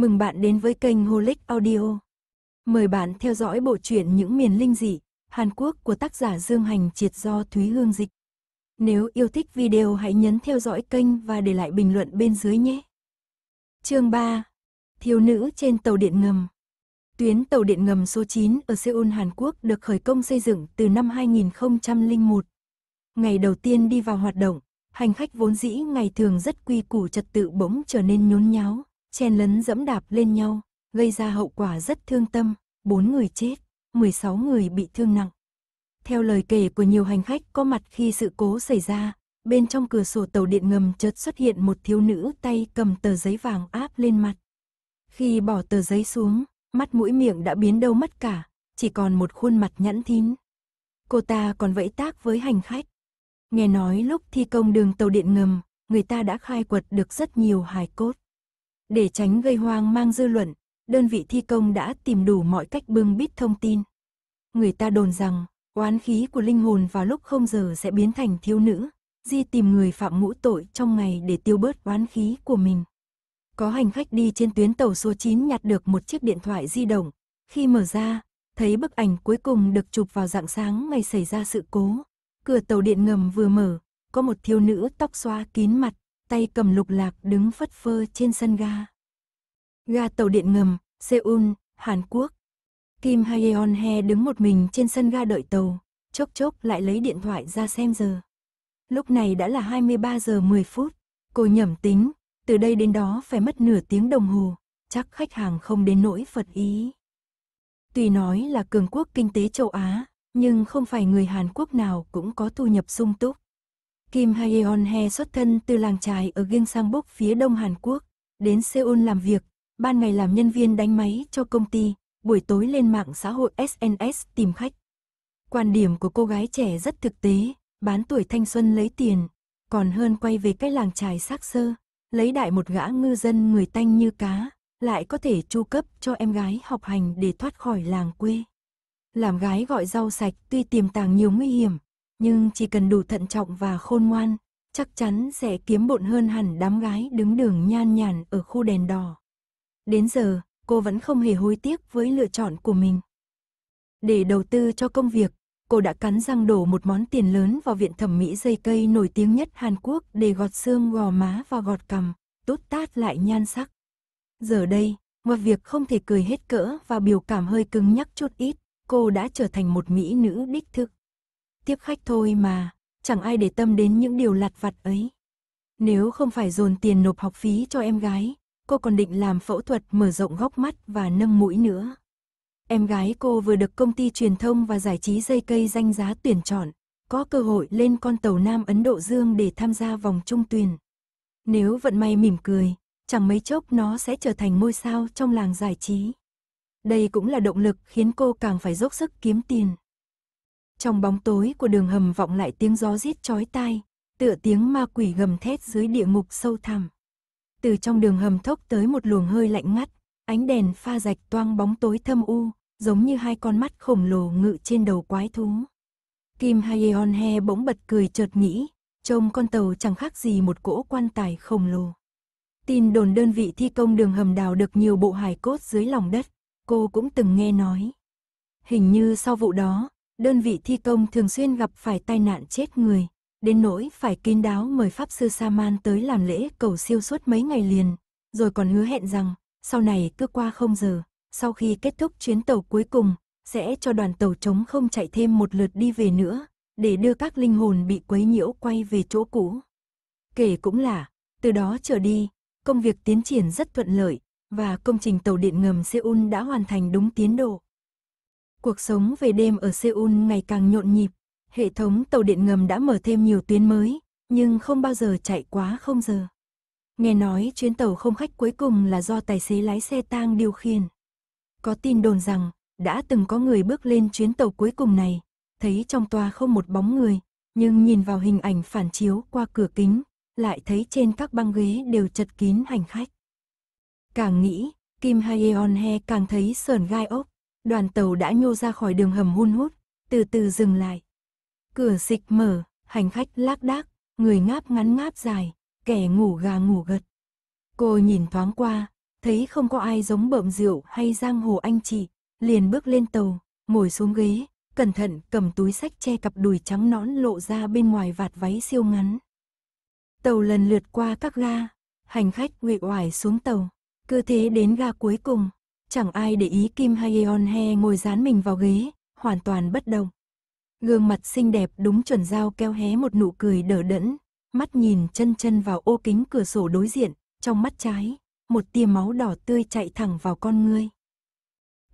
Mừng bạn đến với kênh Holic Audio. Mời bạn theo dõi bộ truyện Những miền linh dị, Hàn Quốc của tác giả Dương Hành Triệt do Thúy Hương Dịch. Nếu yêu thích video hãy nhấn theo dõi kênh và để lại bình luận bên dưới nhé. Chương 3. Thiếu nữ trên tàu điện ngầm. Tuyến tàu điện ngầm số 9 ở Seoul, Hàn Quốc được khởi công xây dựng từ năm 2001. Ngày đầu tiên đi vào hoạt động, hành khách vốn dĩ ngày thường rất quy củ trật tự bỗng trở nên nhốn nháo chen lấn dẫm đạp lên nhau, gây ra hậu quả rất thương tâm, 4 người chết, 16 người bị thương nặng. Theo lời kể của nhiều hành khách có mặt khi sự cố xảy ra, bên trong cửa sổ tàu điện ngầm chợt xuất hiện một thiếu nữ tay cầm tờ giấy vàng áp lên mặt. Khi bỏ tờ giấy xuống, mắt mũi miệng đã biến đâu mất cả, chỉ còn một khuôn mặt nhẵn thín. Cô ta còn vẫy tác với hành khách. Nghe nói lúc thi công đường tàu điện ngầm, người ta đã khai quật được rất nhiều hài cốt. Để tránh gây hoang mang dư luận, đơn vị thi công đã tìm đủ mọi cách bưng bít thông tin. Người ta đồn rằng, oán khí của linh hồn vào lúc không giờ sẽ biến thành thiếu nữ, di tìm người phạm ngũ tội trong ngày để tiêu bớt oán khí của mình. Có hành khách đi trên tuyến tàu số 9 nhặt được một chiếc điện thoại di động, khi mở ra, thấy bức ảnh cuối cùng được chụp vào rạng sáng ngày xảy ra sự cố. Cửa tàu điện ngầm vừa mở, có một thiếu nữ tóc xóa kín mặt, tay cầm lục lạc đứng phất phơ trên sân ga. Ga tàu điện ngầm, Seoul, Hàn Quốc. Kim Hayeon He đứng một mình trên sân ga đợi tàu, chốc chốc lại lấy điện thoại ra xem giờ. Lúc này đã là 23 giờ 10 phút, cô nhẩm tính, từ đây đến đó phải mất nửa tiếng đồng hồ, chắc khách hàng không đến nỗi phật ý. Tuy nói là cường quốc kinh tế châu Á, nhưng không phải người Hàn Quốc nào cũng có thu nhập sung túc. Kim Haeon He xuất thân từ làng trài ở Gyeongsangbuk phía đông Hàn Quốc, đến Seoul làm việc, ban ngày làm nhân viên đánh máy cho công ty, buổi tối lên mạng xã hội SNS tìm khách. Quan điểm của cô gái trẻ rất thực tế, bán tuổi thanh xuân lấy tiền, còn hơn quay về cái làng trài xác sơ, lấy đại một gã ngư dân người tanh như cá, lại có thể chu cấp cho em gái học hành để thoát khỏi làng quê. Làm gái gọi rau sạch tuy tiềm tàng nhiều nguy hiểm, nhưng chỉ cần đủ thận trọng và khôn ngoan, chắc chắn sẽ kiếm bộn hơn hẳn đám gái đứng đường nhan nhản ở khu đèn đỏ. Đến giờ, cô vẫn không hề hối tiếc với lựa chọn của mình. Để đầu tư cho công việc, cô đã cắn răng đổ một món tiền lớn vào viện thẩm mỹ dây cây nổi tiếng nhất Hàn Quốc để gọt xương gò má và gọt cằm, tốt tát lại nhan sắc. Giờ đây, ngoài việc không thể cười hết cỡ và biểu cảm hơi cứng nhắc chút ít, cô đã trở thành một mỹ nữ đích thực tiếp khách thôi mà, chẳng ai để tâm đến những điều lặt vặt ấy. Nếu không phải dồn tiền nộp học phí cho em gái, cô còn định làm phẫu thuật mở rộng góc mắt và nâng mũi nữa. Em gái cô vừa được công ty truyền thông và giải trí dây cây danh giá tuyển chọn, có cơ hội lên con tàu Nam Ấn Độ Dương để tham gia vòng trung tuyển. Nếu vận may mỉm cười, chẳng mấy chốc nó sẽ trở thành ngôi sao trong làng giải trí. Đây cũng là động lực khiến cô càng phải dốc sức kiếm tiền. Trong bóng tối của đường hầm vọng lại tiếng gió rít chói tai, tựa tiếng ma quỷ gầm thét dưới địa ngục sâu thẳm. Từ trong đường hầm thốc tới một luồng hơi lạnh ngắt, ánh đèn pha rạch toang bóng tối thâm u, giống như hai con mắt khổng lồ ngự trên đầu quái thú. Kim Hayeon He bỗng bật cười chợt nghĩ, trông con tàu chẳng khác gì một cỗ quan tài khổng lồ. Tin đồn đơn vị thi công đường hầm đào được nhiều bộ hài cốt dưới lòng đất, cô cũng từng nghe nói. Hình như sau vụ đó, đơn vị thi công thường xuyên gặp phải tai nạn chết người, đến nỗi phải kín đáo mời Pháp Sư Saman tới làm lễ cầu siêu suốt mấy ngày liền, rồi còn hứa hẹn rằng, sau này cứ qua không giờ, sau khi kết thúc chuyến tàu cuối cùng, sẽ cho đoàn tàu trống không chạy thêm một lượt đi về nữa, để đưa các linh hồn bị quấy nhiễu quay về chỗ cũ. Kể cũng là, từ đó trở đi, công việc tiến triển rất thuận lợi, và công trình tàu điện ngầm Seoul đã hoàn thành đúng tiến độ. Cuộc sống về đêm ở Seoul ngày càng nhộn nhịp, hệ thống tàu điện ngầm đã mở thêm nhiều tuyến mới, nhưng không bao giờ chạy quá không giờ. Nghe nói chuyến tàu không khách cuối cùng là do tài xế lái xe tang điều khiển. Có tin đồn rằng, đã từng có người bước lên chuyến tàu cuối cùng này, thấy trong toa không một bóng người, nhưng nhìn vào hình ảnh phản chiếu qua cửa kính, lại thấy trên các băng ghế đều chật kín hành khách. Càng nghĩ, Kim Haeon He càng thấy sờn gai ốc đoàn tàu đã nhô ra khỏi đường hầm hun hút, từ từ dừng lại. Cửa dịch mở, hành khách lác đác, người ngáp ngắn ngáp dài, kẻ ngủ gà ngủ gật. Cô nhìn thoáng qua, thấy không có ai giống bợm rượu hay giang hồ anh chị, liền bước lên tàu, ngồi xuống ghế, cẩn thận cầm túi sách che cặp đùi trắng nõn lộ ra bên ngoài vạt váy siêu ngắn. Tàu lần lượt qua các ga, hành khách quỵ oải xuống tàu, cứ thế đến ga cuối cùng, Chẳng ai để ý Kim Haeon He ngồi dán mình vào ghế, hoàn toàn bất động. Gương mặt xinh đẹp đúng chuẩn dao keo hé một nụ cười đỡ đẫn, mắt nhìn chân chân vào ô kính cửa sổ đối diện, trong mắt trái, một tia máu đỏ tươi chạy thẳng vào con ngươi.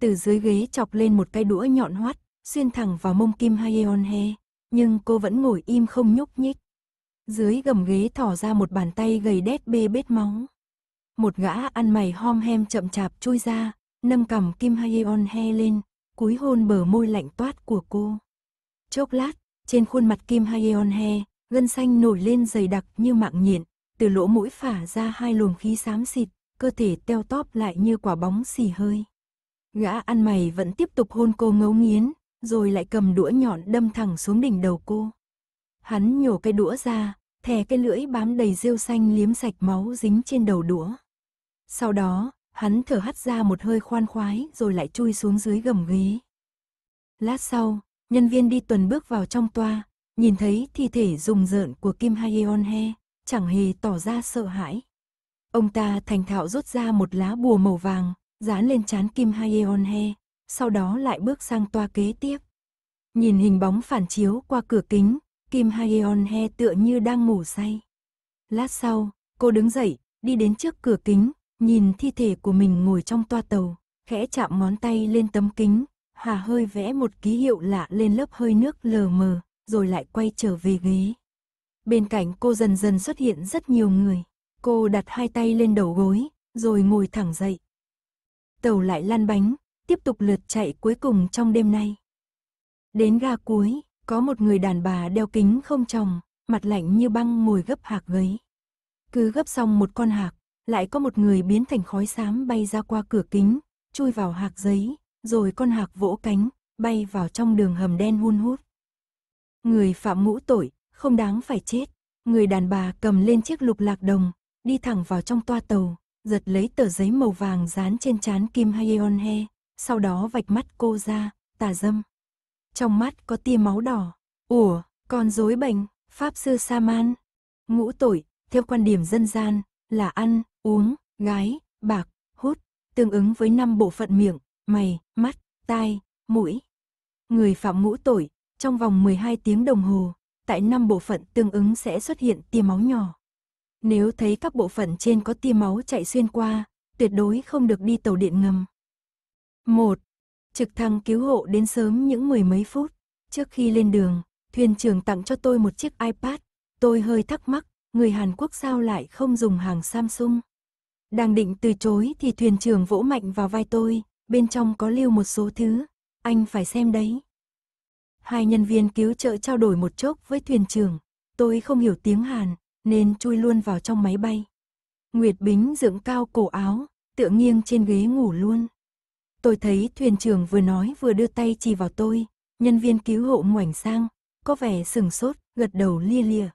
Từ dưới ghế chọc lên một cái đũa nhọn hoắt, xuyên thẳng vào mông Kim Haeon He, nhưng cô vẫn ngồi im không nhúc nhích. Dưới gầm ghế thỏ ra một bàn tay gầy đét bê bết máu. Một gã ăn mày hom hem chậm chạp chui ra, nâng cằm Kim Hyeon he lên, cúi hôn bờ môi lạnh toát của cô. Chốc lát, trên khuôn mặt Kim Hyeon he, gân xanh nổi lên dày đặc như mạng nhện, từ lỗ mũi phả ra hai luồng khí xám xịt, cơ thể teo tóp lại như quả bóng xì hơi. Gã ăn mày vẫn tiếp tục hôn cô ngấu nghiến, rồi lại cầm đũa nhọn đâm thẳng xuống đỉnh đầu cô. Hắn nhổ cái đũa ra, thè cái lưỡi bám đầy rêu xanh liếm sạch máu dính trên đầu đũa. Sau đó, Hắn thở hắt ra một hơi khoan khoái rồi lại chui xuống dưới gầm ghế. Lát sau, nhân viên đi tuần bước vào trong toa, nhìn thấy thi thể rùng rợn của Kim Haeon He, chẳng hề tỏ ra sợ hãi. Ông ta thành thạo rút ra một lá bùa màu vàng, dán lên trán Kim Haeon He, sau đó lại bước sang toa kế tiếp. Nhìn hình bóng phản chiếu qua cửa kính, Kim Haeon He tựa như đang ngủ say. Lát sau, cô đứng dậy, đi đến trước cửa kính, nhìn thi thể của mình ngồi trong toa tàu, khẽ chạm ngón tay lên tấm kính, Hà hơi vẽ một ký hiệu lạ lên lớp hơi nước lờ mờ, rồi lại quay trở về ghế. Bên cạnh cô dần dần xuất hiện rất nhiều người. Cô đặt hai tay lên đầu gối, rồi ngồi thẳng dậy. Tàu lại lăn bánh, tiếp tục lượt chạy cuối cùng trong đêm nay. Đến ga cuối, có một người đàn bà đeo kính không tròng, mặt lạnh như băng ngồi gấp hạc gáy. Cứ gấp xong một con hạc, lại có một người biến thành khói xám bay ra qua cửa kính, chui vào hạc giấy, rồi con hạc vỗ cánh, bay vào trong đường hầm đen hun hút. Người phạm ngũ tội, không đáng phải chết. Người đàn bà cầm lên chiếc lục lạc đồng, đi thẳng vào trong toa tàu, giật lấy tờ giấy màu vàng dán trên trán Kim Hyeon He, sau đó vạch mắt cô ra, tà dâm. Trong mắt có tia máu đỏ. Ủa, con dối bệnh, Pháp Sư Saman. Ngũ tội, theo quan điểm dân gian, là ăn, uống, gái, bạc, hút, tương ứng với năm bộ phận miệng, mày, mắt, tai, mũi. Người phạm ngũ tội, trong vòng 12 tiếng đồng hồ, tại năm bộ phận tương ứng sẽ xuất hiện tia máu nhỏ. Nếu thấy các bộ phận trên có tia máu chạy xuyên qua, tuyệt đối không được đi tàu điện ngầm. 1. Trực thăng cứu hộ đến sớm những mười mấy phút. Trước khi lên đường, thuyền trưởng tặng cho tôi một chiếc iPad. Tôi hơi thắc mắc, người Hàn Quốc sao lại không dùng hàng Samsung. Đang định từ chối thì thuyền trưởng vỗ mạnh vào vai tôi, bên trong có lưu một số thứ, anh phải xem đấy. Hai nhân viên cứu trợ trao đổi một chốc với thuyền trưởng, tôi không hiểu tiếng Hàn, nên chui luôn vào trong máy bay. Nguyệt Bính dựng cao cổ áo, tựa nghiêng trên ghế ngủ luôn. Tôi thấy thuyền trưởng vừa nói vừa đưa tay chỉ vào tôi, nhân viên cứu hộ ngoảnh sang, có vẻ sừng sốt, gật đầu lia lịa.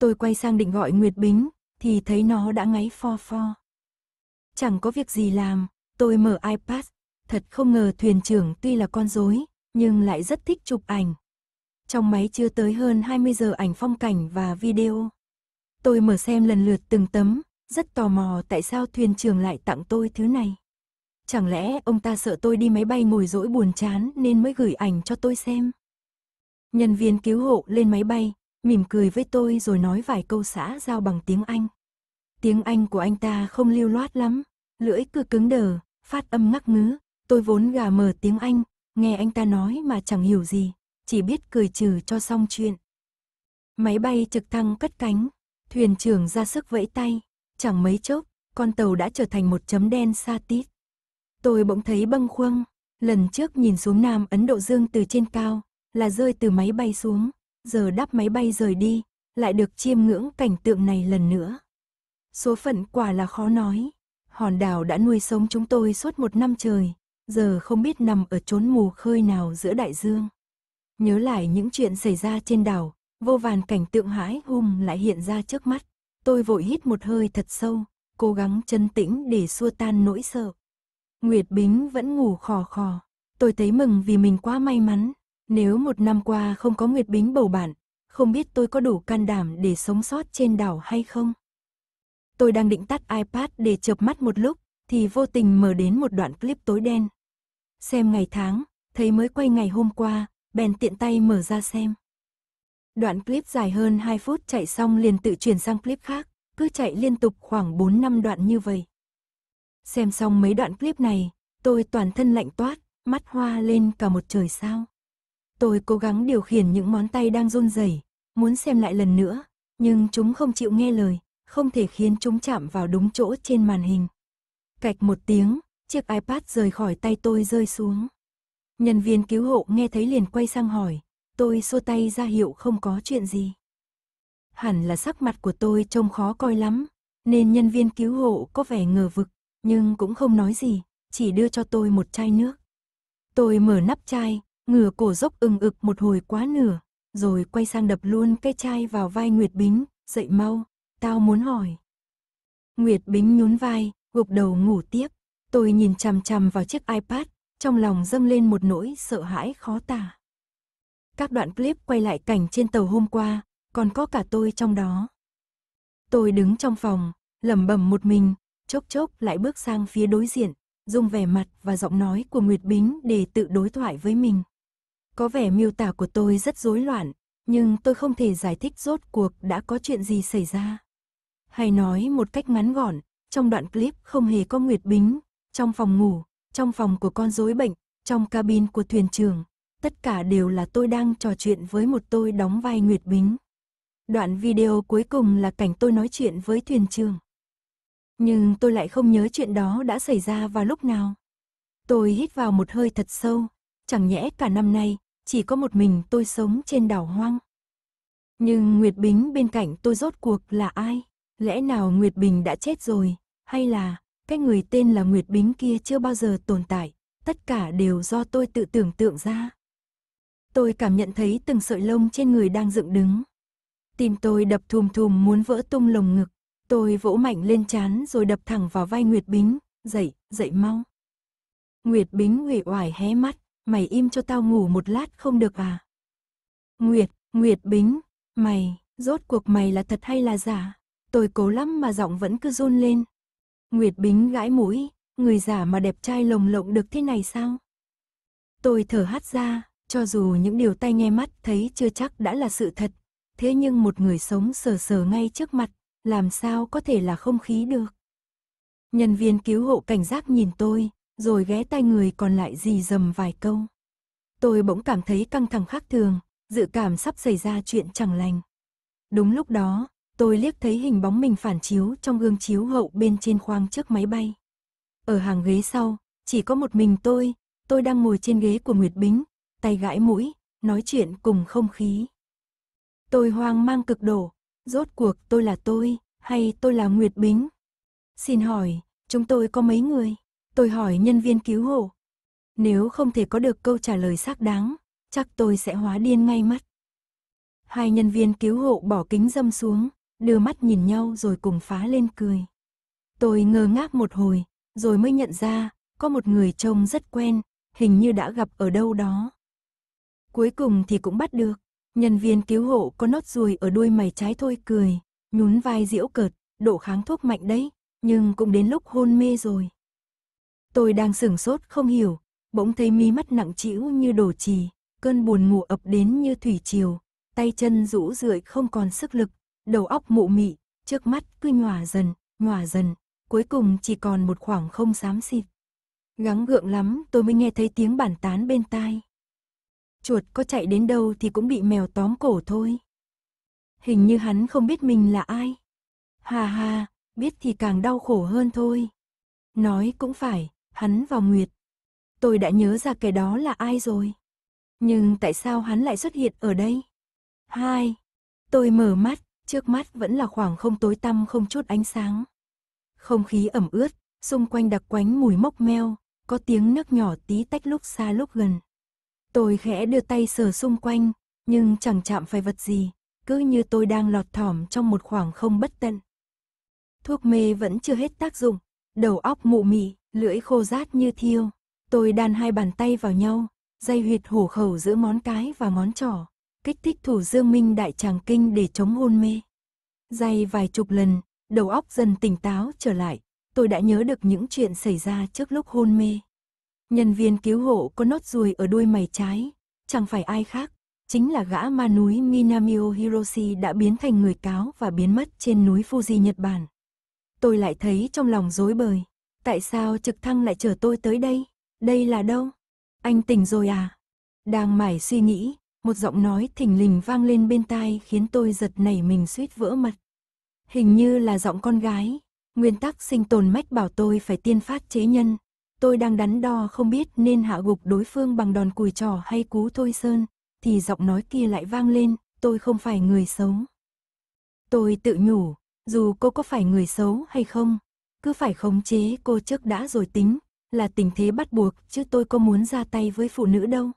Tôi quay sang định gọi Nguyệt Bính, thì thấy nó đã ngáy pho pho. Chẳng có việc gì làm, tôi mở iPad. Thật không ngờ thuyền trưởng tuy là con dối, nhưng lại rất thích chụp ảnh. Trong máy chưa tới hơn 20 giờ ảnh phong cảnh và video. Tôi mở xem lần lượt từng tấm, rất tò mò tại sao thuyền trưởng lại tặng tôi thứ này. Chẳng lẽ ông ta sợ tôi đi máy bay ngồi rỗi buồn chán nên mới gửi ảnh cho tôi xem. Nhân viên cứu hộ lên máy bay, mỉm cười với tôi rồi nói vài câu xã giao bằng tiếng Anh. Tiếng Anh của anh ta không lưu loát lắm, lưỡi cứ cứng đờ, phát âm ngắc ngứ, tôi vốn gà mờ tiếng Anh, nghe anh ta nói mà chẳng hiểu gì, chỉ biết cười trừ cho xong chuyện. Máy bay trực thăng cất cánh, thuyền trưởng ra sức vẫy tay, chẳng mấy chốc, con tàu đã trở thành một chấm đen xa tít. Tôi bỗng thấy bâng khuâng, lần trước nhìn xuống Nam Ấn Độ Dương từ trên cao, là rơi từ máy bay xuống, giờ đáp máy bay rời đi, lại được chiêm ngưỡng cảnh tượng này lần nữa. Số phận quả là khó nói, hòn đảo đã nuôi sống chúng tôi suốt một năm trời, giờ không biết nằm ở chốn mù khơi nào giữa đại dương. Nhớ lại những chuyện xảy ra trên đảo, vô vàn cảnh tượng hãi hùng lại hiện ra trước mắt. Tôi vội hít một hơi thật sâu, cố gắng chân tĩnh để xua tan nỗi sợ. Nguyệt Bính vẫn ngủ khò khò. Tôi thấy mừng vì mình quá may mắn, nếu một năm qua không có Nguyệt Bính bầu bạn, không biết tôi có đủ can đảm để sống sót trên đảo hay không. Tôi đang định tắt iPad để chợp mắt một lúc, thì vô tình mở đến một đoạn clip tối đen. Xem ngày tháng, thấy mới quay ngày hôm qua, bèn tiện tay mở ra xem. Đoạn clip dài hơn 2 phút chạy xong liền tự chuyển sang clip khác, cứ chạy liên tục khoảng 4 năm đoạn như vậy. Xem xong mấy đoạn clip này, tôi toàn thân lạnh toát, mắt hoa lên cả một trời sao. Tôi cố gắng điều khiển những món tay đang run rẩy, muốn xem lại lần nữa, nhưng chúng không chịu nghe lời, không thể khiến chúng chạm vào đúng chỗ trên màn hình. Cạch một tiếng, chiếc iPad rời khỏi tay tôi rơi xuống. Nhân viên cứu hộ nghe thấy liền quay sang hỏi, tôi xua tay ra hiệu không có chuyện gì. Hẳn là sắc mặt của tôi trông khó coi lắm, nên nhân viên cứu hộ có vẻ ngờ vực, nhưng cũng không nói gì, chỉ đưa cho tôi một chai nước. Tôi mở nắp chai, ngửa cổ dốc ừng ực một hồi quá nửa, rồi quay sang đập luôn cái chai vào vai Nguyệt Bính, dậy mau, tao muốn hỏi. Nguyệt Bính nhún vai, gục đầu ngủ tiếp, tôi nhìn chằm chằm vào chiếc iPad, trong lòng dâng lên một nỗi sợ hãi khó tả. Các đoạn clip quay lại cảnh trên tàu hôm qua, còn có cả tôi trong đó. Tôi đứng trong phòng, lẩm bẩm một mình, chốc chốc lại bước sang phía đối diện, dùng vẻ mặt và giọng nói của Nguyệt Bính để tự đối thoại với mình. Có vẻ miêu tả của tôi rất rối loạn, nhưng tôi không thể giải thích rốt cuộc đã có chuyện gì xảy ra. Hay nói một cách ngắn gọn, trong đoạn clip không hề có Nguyệt Bính, trong phòng ngủ, trong phòng của con rối bệnh, trong cabin của thuyền trưởng, tất cả đều là tôi đang trò chuyện với một tôi đóng vai Nguyệt Bính. Đoạn video cuối cùng là cảnh tôi nói chuyện với thuyền trưởng. Nhưng tôi lại không nhớ chuyện đó đã xảy ra vào lúc nào. Tôi hít vào một hơi thật sâu, chẳng nhẽ cả năm nay, chỉ có một mình tôi sống trên đảo hoang. Nhưng Nguyệt Bính bên cạnh tôi rốt cuộc là ai? Lẽ nào Nguyệt Bình đã chết rồi? Hay là, cái người tên là Nguyệt Bính kia chưa bao giờ tồn tại? Tất cả đều do tôi tự tưởng tượng ra. Tôi cảm nhận thấy từng sợi lông trên người đang dựng đứng. Tim tôi đập thùm thùm muốn vỡ tung lồng ngực. Tôi vỗ mạnh lên chán rồi đập thẳng vào vai Nguyệt Bính. Dậy, dậy mau. Nguyệt Bính huệ oải hé mắt, mày im cho tao ngủ một lát không được à? Nguyệt, Nguyệt Bính, mày, rốt cuộc mày là thật hay là giả? Tôi cố lắm mà giọng vẫn cứ run lên. Nguyệt Bính gãi mũi, người giả mà đẹp trai lồng lộng được thế này sao? Tôi thở hắt ra, cho dù những điều tai nghe mắt thấy chưa chắc đã là sự thật, thế nhưng một người sống sờ sờ ngay trước mặt, làm sao có thể là không khí được? Nhân viên cứu hộ cảnh giác nhìn tôi, rồi ghé tay người còn lại gì dầm vài câu. Tôi bỗng cảm thấy căng thẳng khác thường, dự cảm sắp xảy ra chuyện chẳng lành. Đúng lúc đó, tôi liếc thấy hình bóng mình phản chiếu trong gương chiếu hậu bên trên khoang trước máy bay. Ở hàng ghế sau, chỉ có một mình tôi, tôi đang ngồi trên ghế của Nguyệt Bính, tay gãi mũi, nói chuyện cùng không khí. Tôi hoang mang cực độ, rốt cuộc tôi là tôi, hay tôi là Nguyệt Bính? Xin hỏi, chúng tôi có mấy người? tôi hỏi nhân viên cứu hộ. Nếu không thể có được câu trả lời xác đáng, chắc tôi sẽ hóa điên ngay mất. Hai nhân viên cứu hộ bỏ kính dâm xuống, đưa mắt nhìn nhau rồi cùng phá lên cười. Tôi ngơ ngác một hồi, rồi mới nhận ra, có một người trông rất quen, hình như đã gặp ở đâu đó. Cuối cùng thì cũng bắt được, nhân viên cứu hộ có nốt ruồi ở đuôi mày trái thôi cười, nhún vai diễu cợt, độ kháng thuốc mạnh đấy, nhưng cũng đến lúc hôn mê rồi. Tôi đang sửng sốt không hiểu, bỗng thấy mí mắt nặng trĩu như đổ trì, cơn buồn ngủ ập đến như thủy triều, tay chân rũ rượi không còn sức lực, đầu óc mụ mị, trước mắt cứ nhòa dần, nhòa dần, cuối cùng chỉ còn một khoảng không xám xịt. Gắng gượng lắm tôi mới nghe thấy tiếng bản tán bên tai. Chuột có chạy đến đâu thì cũng bị mèo tóm cổ thôi. Hình như hắn không biết mình là ai. Hà hà, biết thì càng đau khổ hơn thôi. Nói cũng phải, hắn vào Nguyệt. Tôi đã nhớ ra kẻ đó là ai rồi. Nhưng tại sao hắn lại xuất hiện ở đây? Hai, tôi mở mắt, trước mắt vẫn là khoảng không tối tăm không chút ánh sáng. Không khí ẩm ướt, xung quanh đặc quánh mùi mốc meo, có tiếng nước nhỏ tí tách lúc xa lúc gần. Tôi khẽ đưa tay sờ xung quanh, nhưng chẳng chạm phải vật gì, cứ như tôi đang lọt thỏm trong một khoảng không bất tận. Thuốc mê vẫn chưa hết tác dụng, đầu óc mụ mị, lưỡi khô rát như thiêu. Tôi đan hai bàn tay vào nhau, dây huyệt hổ khẩu giữa món cái và món trỏ, kích thích thủ dương minh đại tràng kinh để chống hôn mê. Dây vài chục lần, đầu óc dần tỉnh táo trở lại, tôi đã nhớ được những chuyện xảy ra trước lúc hôn mê. Nhân viên cứu hộ có nốt ruồi ở đuôi mày trái, chẳng phải ai khác, chính là gã ma núi Minamio Hiroshi đã biến thành người cáo và biến mất trên núi Fuji Nhật Bản. Tôi lại thấy trong lòng rối bời, Tại sao trực thăng lại chở tôi tới đây? Đây là đâu? Anh tỉnh rồi à? Đang mải suy nghĩ, một giọng nói thình lình vang lên bên tai khiến tôi giật nảy mình suýt vỡ mật. Hình như là giọng con gái. Nguyên tắc sinh tồn mách bảo tôi phải tiên phát chế nhân. Tôi đang đắn đo không biết nên hạ gục đối phương bằng đòn cùi trò hay cú thôi sơn, thì giọng nói kia lại vang lên, tôi không phải người xấu. Tôi tự nhủ, dù cô có phải người xấu hay không, cứ phải khống chế cô trước đã rồi tính, là tình thế bắt buộc chứ tôi có muốn ra tay với phụ nữ đâu.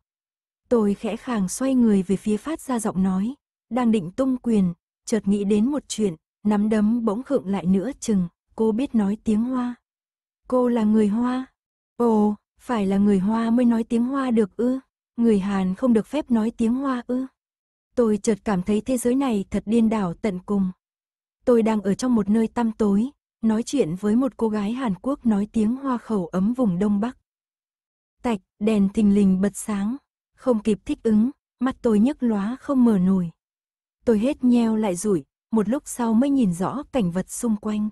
Tôi khẽ khàng xoay người về phía phát ra giọng nói, đang định tung quyền, chợt nghĩ đến một chuyện, nắm đấm bỗng khựng lại nữa chừng, cô biết nói tiếng Hoa. Cô là người Hoa? Ồ, phải là người Hoa mới nói tiếng Hoa được ư? Người Hàn không được phép nói tiếng Hoa ư? Tôi chợt cảm thấy thế giới này thật điên đảo tận cùng. Tôi đang ở trong một nơi tăm tối, nói chuyện với một cô gái Hàn Quốc nói tiếng hoa khẩu ấm vùng Đông Bắc. Tạch, đèn thình lình bật sáng, không kịp thích ứng, mắt tôi nhức lóa không mở nổi. Tôi hết nheo lại rủi, một lúc sau mới nhìn rõ cảnh vật xung quanh.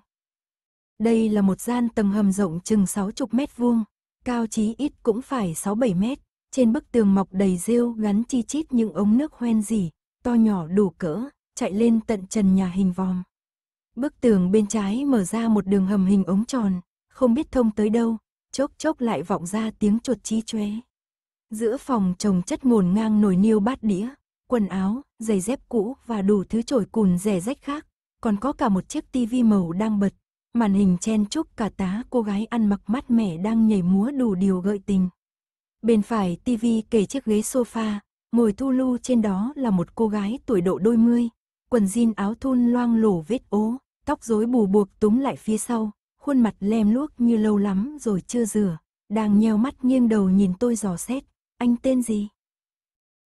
Đây là một gian tầng hầm rộng chừng 60 mét vuông, cao chí ít cũng phải 6-7 mét. Trên bức tường mọc đầy rêu gắn chi chít những ống nước hoen dỉ, to nhỏ đủ cỡ, chạy lên tận trần nhà hình vòm. Bức tường bên trái mở ra một đường hầm hình ống tròn, không biết thông tới đâu, chốc chốc lại vọng ra tiếng chuột chi chóe. Giữa phòng trồng chất ngổn ngang nồi niêu bát đĩa, quần áo, giày dép cũ và đủ thứ trổi cùn rẻ rách khác, còn có cả một chiếc tivi màu đang bật, màn hình chen chúc cả tá cô gái ăn mặc mát mẻ đang nhảy múa đủ điều gợi tình. Bên phải tivi kề chiếc ghế sofa, ngồi thu lưu trên đó là một cô gái tuổi độ đôi mươi, quần jean áo thun loang lổ vết ố, Tóc rối bù buộc túm lại phía sau, khuôn mặt lem luốc như lâu lắm rồi chưa rửa, đang nheo mắt nghiêng đầu nhìn tôi dò xét, anh tên gì?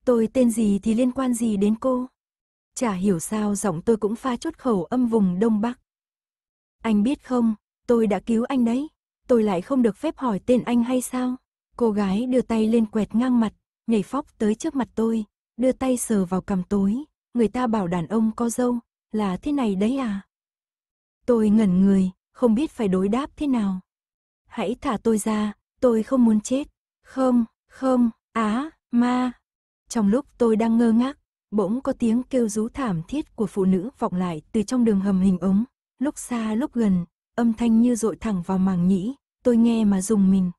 Tôi tên gì thì liên quan gì đến cô? Chả hiểu sao giọng tôi cũng pha chút khẩu âm vùng Đông Bắc. Anh biết không, tôi đã cứu anh đấy, tôi lại không được phép hỏi tên anh hay sao? Cô gái đưa tay lên quẹt ngang mặt, nhảy phóc tới trước mặt tôi, đưa tay sờ vào cằm tối, người ta bảo đàn ông có dâu, là thế này đấy à? Tôi ngẩn người, không biết phải đối đáp thế nào. Hãy thả tôi ra, tôi không muốn chết. Không, không, á, ma. Trong lúc tôi đang ngơ ngác, bỗng có tiếng kêu rú thảm thiết của phụ nữ vọng lại từ trong đường hầm hình ống, lúc xa lúc gần, âm thanh như dội thẳng vào màng nhĩ, tôi nghe mà rùng mình.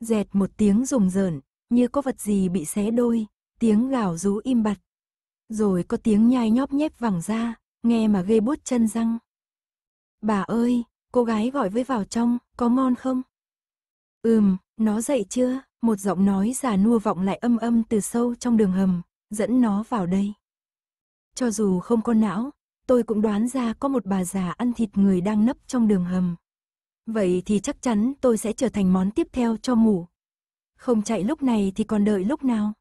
Dẹt một tiếng rùng rợn, như có vật gì bị xé đôi, tiếng gào rú im bặt. Rồi có tiếng nhai nhóp nhép vẳng ra, nghe mà gây bút chân răng. Bà ơi, cô gái gọi với vào trong, có ngon không? Ừm, nó dậy chưa? Một giọng nói già nua vọng lại âm âm từ sâu trong đường hầm, dẫn nó vào đây. Cho dù không có não, tôi cũng đoán ra có một bà già ăn thịt người đang nấp trong đường hầm. Vậy thì chắc chắn tôi sẽ trở thành món tiếp theo cho mủ. Không chạy lúc này thì còn đợi lúc nào?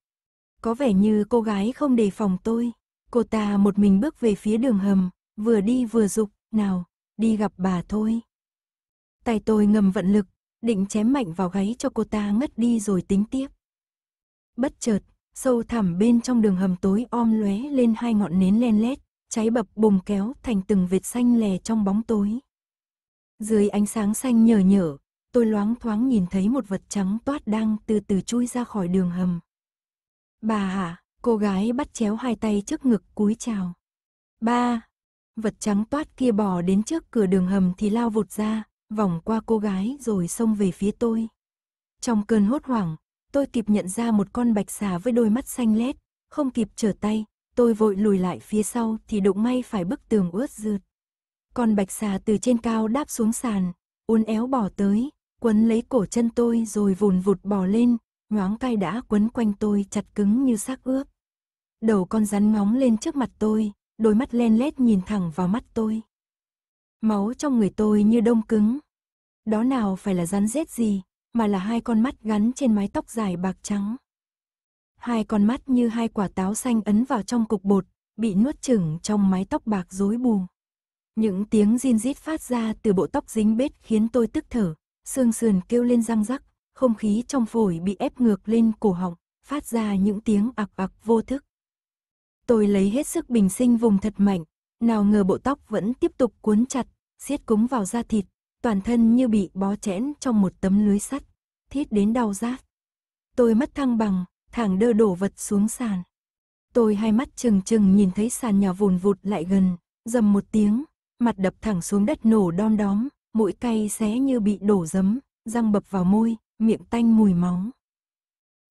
Có vẻ như cô gái không đề phòng tôi. Cô ta một mình bước về phía đường hầm, vừa đi vừa dục, nào, đi gặp bà thôi. Tay tôi ngầm vận lực, định chém mạnh vào gáy cho cô ta ngất đi rồi tính tiếp. Bất chợt, sâu thẳm bên trong đường hầm tối om lóe lên hai ngọn nến len lét, cháy bập bùng kéo thành từng vệt xanh lè trong bóng tối. Dưới ánh sáng xanh nhở nhở, tôi loáng thoáng nhìn thấy một vật trắng toát đang từ từ chui ra khỏi đường hầm. Bà hả, cô gái bắt chéo hai tay trước ngực cúi chào. Ba, vật trắng toát kia bò đến trước cửa đường hầm thì lao vụt ra, vòng qua cô gái rồi xông về phía tôi. Trong cơn hốt hoảng, tôi kịp nhận ra một con bạch xà với đôi mắt xanh lét, không kịp trở tay, tôi vội lùi lại phía sau thì đụng may phải bức tường ướt rượt. Con bạch xà từ trên cao đáp xuống sàn, uốn éo bò tới, quấn lấy cổ chân tôi rồi vùn vụt bò lên, nhoáng cay đã quấn quanh tôi chặt cứng như xác ướp. Đầu con rắn ngóng lên trước mặt tôi, đôi mắt len lét nhìn thẳng vào mắt tôi. Máu trong người tôi như đông cứng. Đó nào phải là rắn rết gì, mà là hai con mắt gắn trên mái tóc dài bạc trắng. Hai con mắt như hai quả táo xanh ấn vào trong cục bột, bị nuốt chửng trong mái tóc bạc rối bù. Những tiếng rin rít phát ra từ bộ tóc dính bết khiến tôi tức thở, xương sườn kêu lên răng rắc, không khí trong phổi bị ép ngược lên cổ họng, phát ra những tiếng ạc ạc vô thức. Tôi lấy hết sức bình sinh vùng thật mạnh, nào ngờ bộ tóc vẫn tiếp tục cuốn chặt, siết cúng vào da thịt, toàn thân như bị bó chẽn trong một tấm lưới sắt, thiết đến đau rát. Tôi mất thăng bằng, thẳng đơ đổ vật xuống sàn. Tôi hai mắt trừng trừng nhìn thấy sàn nhỏ vùn vụt lại gần, dầm một tiếng, mặt đập thẳng xuống đất nổ đom đóm, mũi cay xé như bị đổ giấm, răng bập vào môi, miệng tanh mùi máu.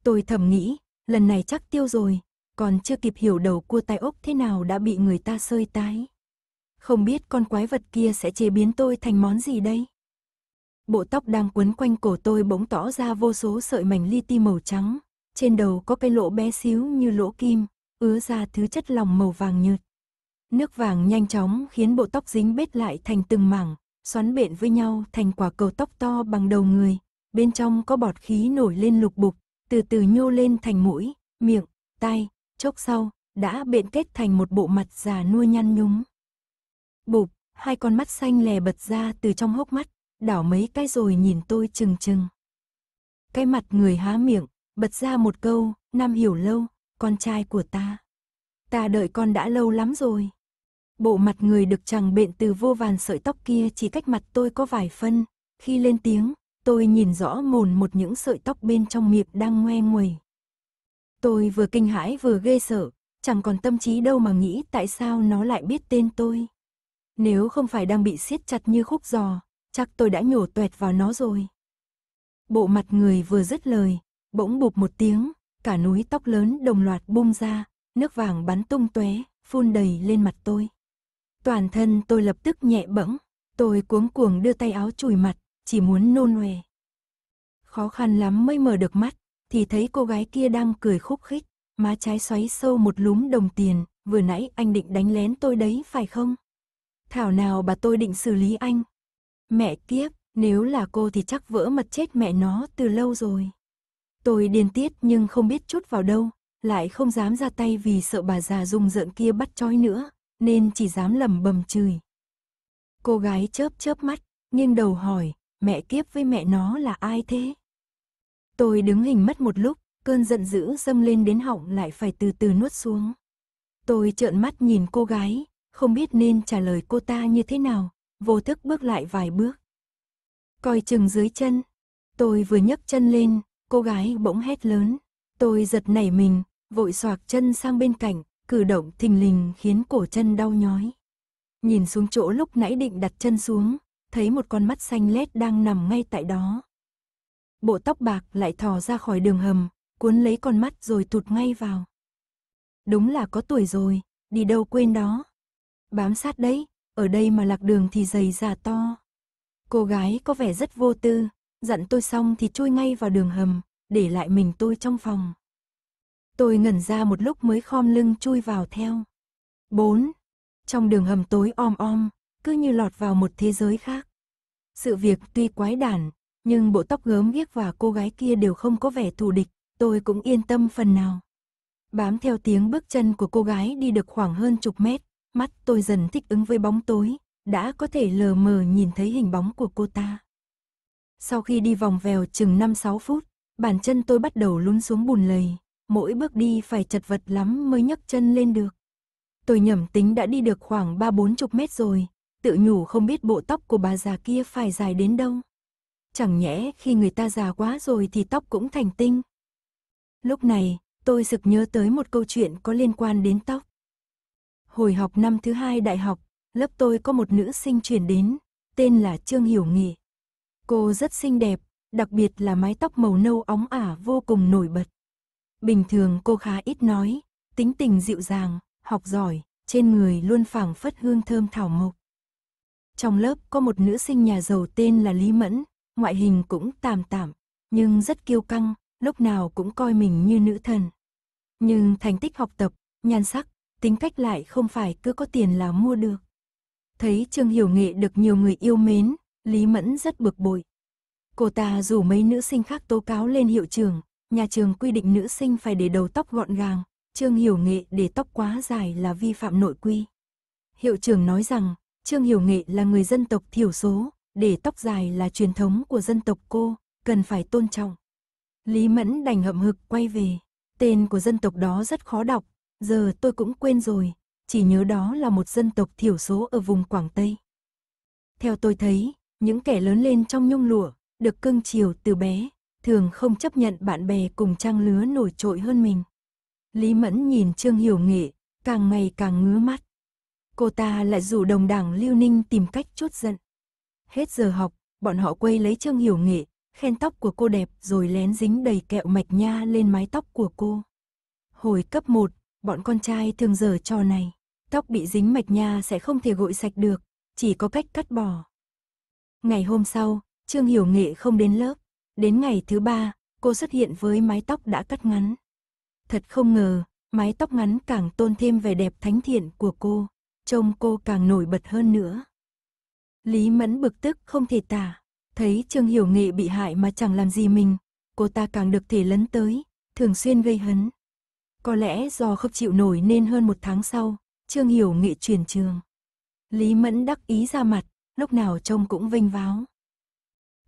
Tôi thầm nghĩ, lần này chắc tiêu rồi, còn chưa kịp hiểu đầu cua tai ốc thế nào đã bị người ta sơi tái. Không biết con quái vật kia sẽ chế biến tôi thành món gì đây? Bộ tóc đang quấn quanh cổ tôi bỗng tỏ ra vô số sợi mảnh li ti màu trắng, trên đầu có cái lỗ bé xíu như lỗ kim, ứa ra thứ chất lỏng màu vàng nhợt. Nước vàng nhanh chóng khiến bộ tóc dính bết lại thành từng mảng, xoắn bện với nhau thành quả cầu tóc to bằng đầu người, bên trong có bọt khí nổi lên lục bục, từ từ nhô lên thành mũi, miệng, tai, chốc sau, đã biện kết thành một bộ mặt già nua nhăn nhúm. Bụp, hai con mắt xanh lè bật ra từ trong hốc mắt, đảo mấy cái rồi nhìn tôi chừng chừng. Cái mặt người há miệng, bật ra một câu, Nam hiểu lâu, con trai của ta. Ta đợi con đã lâu lắm rồi. Bộ mặt người được chẳng bện từ vô vàn sợi tóc kia chỉ cách mặt tôi có vài phân. Khi lên tiếng, tôi nhìn rõ mồn một những sợi tóc bên trong miệng đang ngoe nguẩy, Tôi vừa kinh hãi vừa ghê sợ, chẳng còn tâm trí đâu mà nghĩ tại sao nó lại biết tên tôi. Nếu không phải đang bị siết chặt như khúc giò, chắc tôi đã nhổ tuẹt vào nó rồi. Bộ mặt người vừa dứt lời, bỗng bụp một tiếng, cả núi tóc lớn đồng loạt bung ra, nước vàng bắn tung tóe, phun đầy lên mặt tôi. Toàn thân tôi lập tức nhẹ bẫng, tôi cuống cuồng đưa tay áo chùi mặt, chỉ muốn nôn nòe. Khó khăn lắm mới mở được mắt, thì thấy cô gái kia đang cười khúc khích, má trái xoáy sâu một lúm đồng tiền, vừa nãy anh định đánh lén tôi đấy phải không? Thảo nào bà tôi định xử lý anh. Mẹ kiếp, nếu là cô thì chắc vỡ mặt chết mẹ nó từ lâu rồi. Tôi điên tiết nhưng không biết chút vào đâu, lại không dám ra tay vì sợ bà già rung rợn kia bắt chói nữa, nên chỉ dám lầm bầm chửi. Cô gái chớp chớp mắt, nghiêng đầu hỏi, mẹ kiếp với mẹ nó là ai thế? Tôi đứng hình mất một lúc, cơn giận dữ dâng lên đến họng lại phải từ từ nuốt xuống. Tôi trợn mắt nhìn cô gái, không biết nên trả lời cô ta như thế nào, vô thức bước lại vài bước. Coi chừng dưới chân, tôi vừa nhấc chân lên, cô gái bỗng hét lớn. Tôi giật nảy mình, vội xoạc chân sang bên cạnh, cử động thình lình khiến cổ chân đau nhói. Nhìn xuống chỗ lúc nãy định đặt chân xuống, thấy một con mắt xanh lét đang nằm ngay tại đó bộ tóc bạc lại thò ra khỏi đường hầm, cuốn lấy con mắt rồi tụt ngay vào. Đúng là có tuổi rồi, đi đâu quên đó. Bám sát đấy, ở đây mà lạc đường thì dày già to. Cô gái có vẻ rất vô tư, dặn tôi xong thì trôi ngay vào đường hầm, để lại mình tôi trong phòng. Tôi ngẩn ra một lúc mới khom lưng chui vào theo. 4. Trong đường hầm tối om om, cứ như lọt vào một thế giới khác. Sự việc tuy quái đản, nhưng bộ tóc gớm ghiếc và cô gái kia đều không có vẻ thù địch, tôi cũng yên tâm phần nào. Bám theo tiếng bước chân của cô gái đi được khoảng hơn chục mét, mắt tôi dần thích ứng với bóng tối, đã có thể lờ mờ nhìn thấy hình bóng của cô ta. Sau khi đi vòng vèo chừng 5-6 phút, bàn chân tôi bắt đầu lún xuống bùn lầy, mỗi bước đi phải chật vật lắm mới nhấc chân lên được. Tôi nhẩm tính đã đi được khoảng ba bốn chục mét rồi, tự nhủ không biết bộ tóc của bà già kia phải dài đến đâu. Chẳng nhẽ khi người ta già quá rồi thì tóc cũng thành tinh. Lúc này, tôi sực nhớ tới một câu chuyện có liên quan đến tóc. Hồi học năm thứ hai đại học, lớp tôi có một nữ sinh chuyển đến, tên là Trương Hiểu Nghị. Cô rất xinh đẹp, đặc biệt là mái tóc màu nâu óng ả vô cùng nổi bật. Bình thường cô khá ít nói, tính tình dịu dàng, học giỏi, trên người luôn phảng phất hương thơm thảo mộc. Trong lớp có một nữ sinh nhà giàu tên là Lý Mẫn, ngoại hình cũng tạm tạm, nhưng rất kiêu căng, lúc nào cũng coi mình như nữ thần. Nhưng thành tích học tập, nhan sắc, tính cách lại không phải cứ có tiền là mua được. Thấy Trương Hiểu Nghệ được nhiều người yêu mến, Lý Mẫn rất bực bội. Cô ta rủ mấy nữ sinh khác tố cáo lên hiệu trường, nhà trường quy định nữ sinh phải để đầu tóc gọn gàng, Trương Hiểu Nghệ để tóc quá dài là vi phạm nội quy. Hiệu trưởng nói rằng, Trương Hiểu Nghệ là người dân tộc thiểu số, để tóc dài là truyền thống của dân tộc cô, cần phải tôn trọng. Lý Mẫn đành hậm hực quay về, tên của dân tộc đó rất khó đọc, giờ tôi cũng quên rồi, chỉ nhớ đó là một dân tộc thiểu số ở vùng Quảng Tây. Theo tôi thấy, những kẻ lớn lên trong nhung lụa, được cưng chiều từ bé, thường không chấp nhận bạn bè cùng trang lứa nổi trội hơn mình. Lý Mẫn nhìn Trương Hiểu Nghệ, càng ngày càng ngứa mắt. Cô ta lại rủ đồng đảng Lưu Ninh tìm cách chốt giận. Hết giờ học, bọn họ quay lấy Trương Hiểu Nghệ, khen tóc của cô đẹp rồi lén dính đầy kẹo mạch nha lên mái tóc của cô. Hồi cấp 1, bọn con trai thường giờ trò này, tóc bị dính mạch nha sẽ không thể gội sạch được, chỉ có cách cắt bỏ. Ngày hôm sau, Trương Hiểu Nghệ không đến lớp, đến ngày thứ ba, cô xuất hiện với mái tóc đã cắt ngắn. Thật không ngờ, mái tóc ngắn càng tôn thêm vẻ đẹp thánh thiện của cô, trông cô càng nổi bật hơn nữa. Lý Mẫn bực tức không thể tả, thấy Trương Hiểu Nghệ bị hại mà chẳng làm gì mình, cô ta càng được thể lấn tới, thường xuyên gây hấn. Có lẽ do không chịu nổi nên hơn một tháng sau, Trương Hiểu Nghệ chuyển trường. Lý Mẫn đắc ý ra mặt, lúc nào trông cũng vinh váo.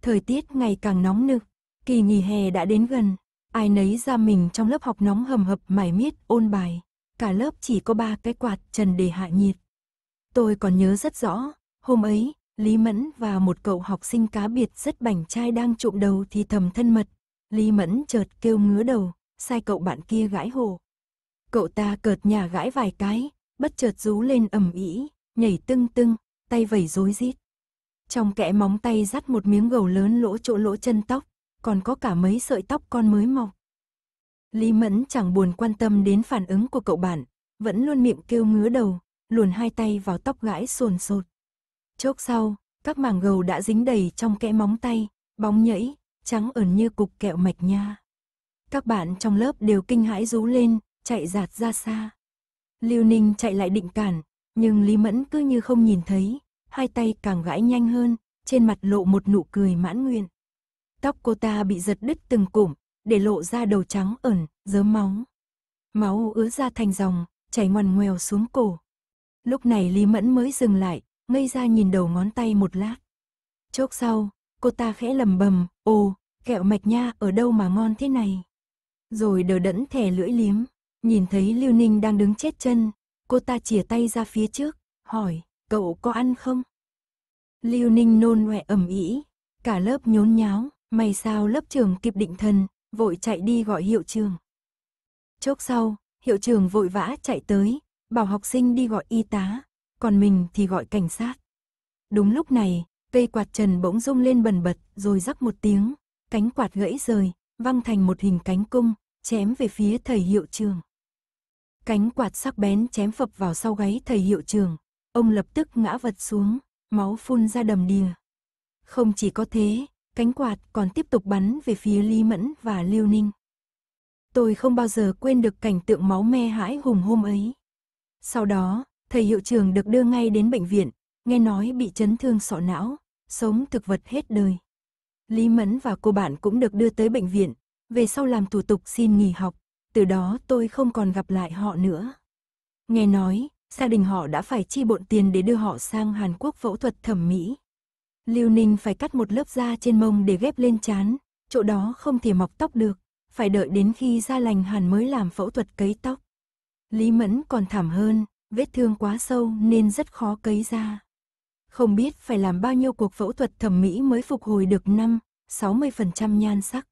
Thời tiết ngày càng nóng nực, kỳ nghỉ hè đã đến gần, ai nấy ra mình trong lớp học nóng hầm hập mải miết ôn bài, cả lớp chỉ có ba cái quạt trần để hạ nhiệt. Tôi còn nhớ rất rõ, hôm ấy, Lý Mẫn và một cậu học sinh cá biệt rất bảnh trai đang trộm đầu thì thầm thân mật. Lý Mẫn chợt kêu ngứa đầu, sai cậu bạn kia gãi hồ. Cậu ta cợt nhà gãi vài cái, bất chợt rú lên ầm ĩ, nhảy tưng tưng, tay vẩy rối rít. Trong kẽ móng tay dắt một miếng gầu lớn lỗ chỗ lỗ chân tóc, còn có cả mấy sợi tóc con mới mọc. Lý Mẫn chẳng buồn quan tâm đến phản ứng của cậu bạn, vẫn luôn miệng kêu ngứa đầu, luồn hai tay vào tóc gãi sồn sột chốc sau, các mảng gầu đã dính đầy trong kẽ móng tay, bóng nhẫy, trắng ẩn như cục kẹo mạch nha. Các bạn trong lớp đều kinh hãi rú lên, chạy giạt ra xa. Lưu Ninh chạy lại định cản, nhưng Lý Mẫn cứ như không nhìn thấy, hai tay càng gãi nhanh hơn, trên mặt lộ một nụ cười mãn nguyện. Tóc cô ta bị giật đứt từng cụm, để lộ ra đầu trắng ẩn, dớm máu. Máu ứa ra thành dòng, chảy ngoằn ngoèo xuống cổ. Lúc này Lý Mẫn mới dừng lại, ngây ra nhìn đầu ngón tay một lát. Chốc sau, cô ta khẽ lầm bầm, ồ, kẹo mạch nha ở đâu mà ngon thế này. Rồi đờ đẫn thẻ lưỡi liếm, nhìn thấy Lưu Ninh đang đứng chết chân, cô ta chìa tay ra phía trước, hỏi, cậu có ăn không? Lưu Ninh nôn ngoẹ ẩm ý, cả lớp nhốn nháo, may sao lớp trường kịp định thần, vội chạy đi gọi hiệu trường. Chốc sau, hiệu trường vội vã chạy tới, bảo học sinh đi gọi y tá còn mình thì gọi cảnh sát. Đúng lúc này, cây quạt trần bỗng rung lên bần bật, rồi rắc một tiếng, cánh quạt gãy rời, văng thành một hình cánh cung, chém về phía thầy hiệu trường. Cánh quạt sắc bén chém phập vào sau gáy thầy hiệu trường, ông lập tức ngã vật xuống, máu phun ra đầm đìa. Không chỉ có thế, cánh quạt còn tiếp tục bắn về phía Lý Mẫn và Lưu Ninh. Tôi không bao giờ quên được cảnh tượng máu me hãi hùng hôm ấy. Sau đó, Thầy hiệu trường được đưa ngay đến bệnh viện, nghe nói bị chấn thương sọ não, sống thực vật hết đời. Lý Mẫn và cô bạn cũng được đưa tới bệnh viện, về sau làm thủ tục xin nghỉ học, từ đó tôi không còn gặp lại họ nữa. Nghe nói, gia đình họ đã phải chi bộn tiền để đưa họ sang Hàn Quốc phẫu thuật thẩm mỹ. Lưu Ninh phải cắt một lớp da trên mông để ghép lên chán, chỗ đó không thể mọc tóc được, phải đợi đến khi da lành hẳn mới làm phẫu thuật cấy tóc. Lý Mẫn còn thảm hơn, vết thương quá sâu nên rất khó cấy ra. Không biết phải làm bao nhiêu cuộc phẫu thuật thẩm mỹ mới phục hồi được 5, 60% nhan sắc.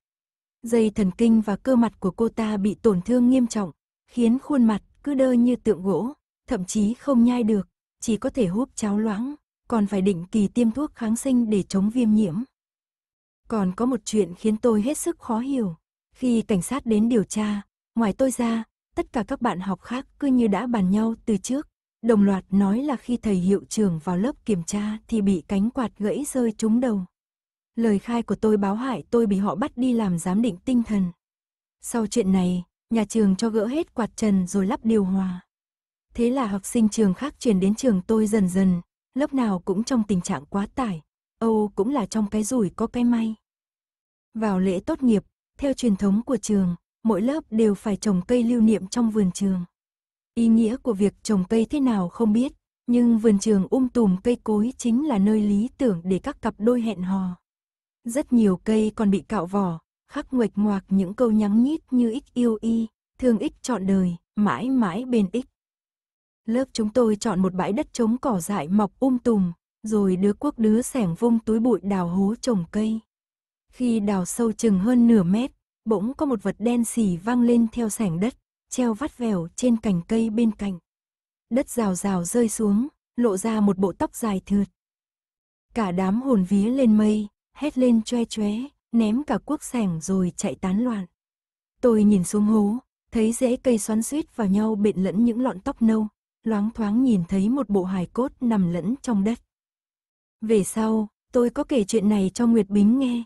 Dây thần kinh và cơ mặt của cô ta bị tổn thương nghiêm trọng, khiến khuôn mặt cứ đơ như tượng gỗ, thậm chí không nhai được, chỉ có thể húp cháo loãng, còn phải định kỳ tiêm thuốc kháng sinh để chống viêm nhiễm. Còn có một chuyện khiến tôi hết sức khó hiểu. Khi cảnh sát đến điều tra, ngoài tôi ra, tất cả các bạn học khác cứ như đã bàn nhau từ trước. Đồng loạt nói là khi thầy hiệu trưởng vào lớp kiểm tra thì bị cánh quạt gãy rơi trúng đầu. Lời khai của tôi báo hại tôi bị họ bắt đi làm giám định tinh thần. Sau chuyện này, nhà trường cho gỡ hết quạt trần rồi lắp điều hòa. Thế là học sinh trường khác chuyển đến trường tôi dần dần, lớp nào cũng trong tình trạng quá tải, Âu cũng là trong cái rủi có cái may. Vào lễ tốt nghiệp, theo truyền thống của trường, mỗi lớp đều phải trồng cây lưu niệm trong vườn trường. Ý nghĩa của việc trồng cây thế nào không biết, nhưng vườn trường um tùm cây cối chính là nơi lý tưởng để các cặp đôi hẹn hò. Rất nhiều cây còn bị cạo vỏ, khắc nguệch ngoạc những câu nhắn nhít như ích yêu y, thương ích chọn đời, mãi mãi bên ích. Lớp chúng tôi chọn một bãi đất trống cỏ dại mọc um tùm, rồi đứa quốc đứa sẻng vung túi bụi đào hố trồng cây. Khi đào sâu chừng hơn nửa mét, bỗng có một vật đen xì văng lên theo sảnh đất, treo vắt vẻo trên cành cây bên cạnh. Đất rào rào rơi xuống, lộ ra một bộ tóc dài thượt. Cả đám hồn vía lên mây, hét lên choe choé, ném cả cuốc sảnh rồi chạy tán loạn. Tôi nhìn xuống hố, thấy rễ cây xoắn suýt vào nhau bện lẫn những lọn tóc nâu, loáng thoáng nhìn thấy một bộ hài cốt nằm lẫn trong đất. Về sau, tôi có kể chuyện này cho Nguyệt Bính nghe.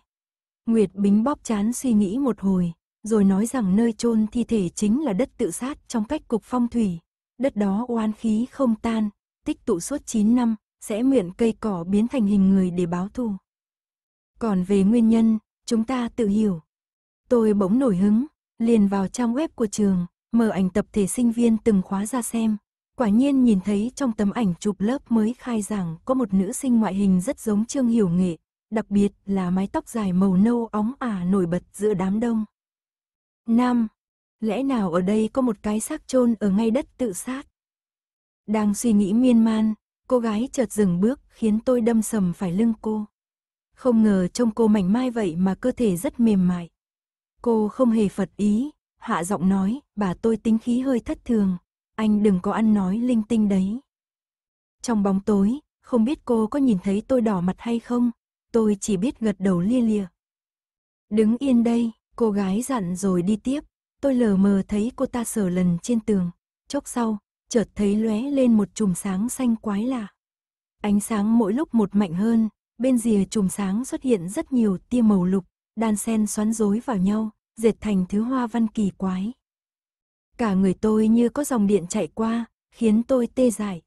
Nguyệt Bính bóp chán suy nghĩ một hồi, rồi nói rằng nơi chôn thi thể chính là đất tự sát trong cách cục phong thủy. Đất đó oan khí không tan, tích tụ suốt 9 năm, sẽ mượn cây cỏ biến thành hình người để báo thù. Còn về nguyên nhân, chúng ta tự hiểu. Tôi bỗng nổi hứng, liền vào trang web của trường, mở ảnh tập thể sinh viên từng khóa ra xem. Quả nhiên nhìn thấy trong tấm ảnh chụp lớp mới khai giảng có một nữ sinh ngoại hình rất giống Trương Hiểu Nghệ, đặc biệt là mái tóc dài màu nâu óng ả nổi bật giữa đám đông. 5. Lẽ nào ở đây có một cái xác chôn ở ngay đất tự sát? Đang suy nghĩ miên man, cô gái chợt dừng bước khiến tôi đâm sầm phải lưng cô. Không ngờ trông cô mảnh mai vậy mà cơ thể rất mềm mại. Cô không hề phật ý, hạ giọng nói, bà tôi tính khí hơi thất thường, anh đừng có ăn nói linh tinh đấy. Trong bóng tối, không biết cô có nhìn thấy tôi đỏ mặt hay không, tôi chỉ biết gật đầu lia lia. Đứng yên đây, cô gái dặn rồi đi tiếp, tôi lờ mờ thấy cô ta sờ lần trên tường, chốc sau, chợt thấy lóe lên một chùm sáng xanh quái lạ. Ánh sáng mỗi lúc một mạnh hơn, bên rìa chùm sáng xuất hiện rất nhiều tia màu lục, đan sen xoắn rối vào nhau, dệt thành thứ hoa văn kỳ quái. Cả người tôi như có dòng điện chạy qua, khiến tôi tê dại,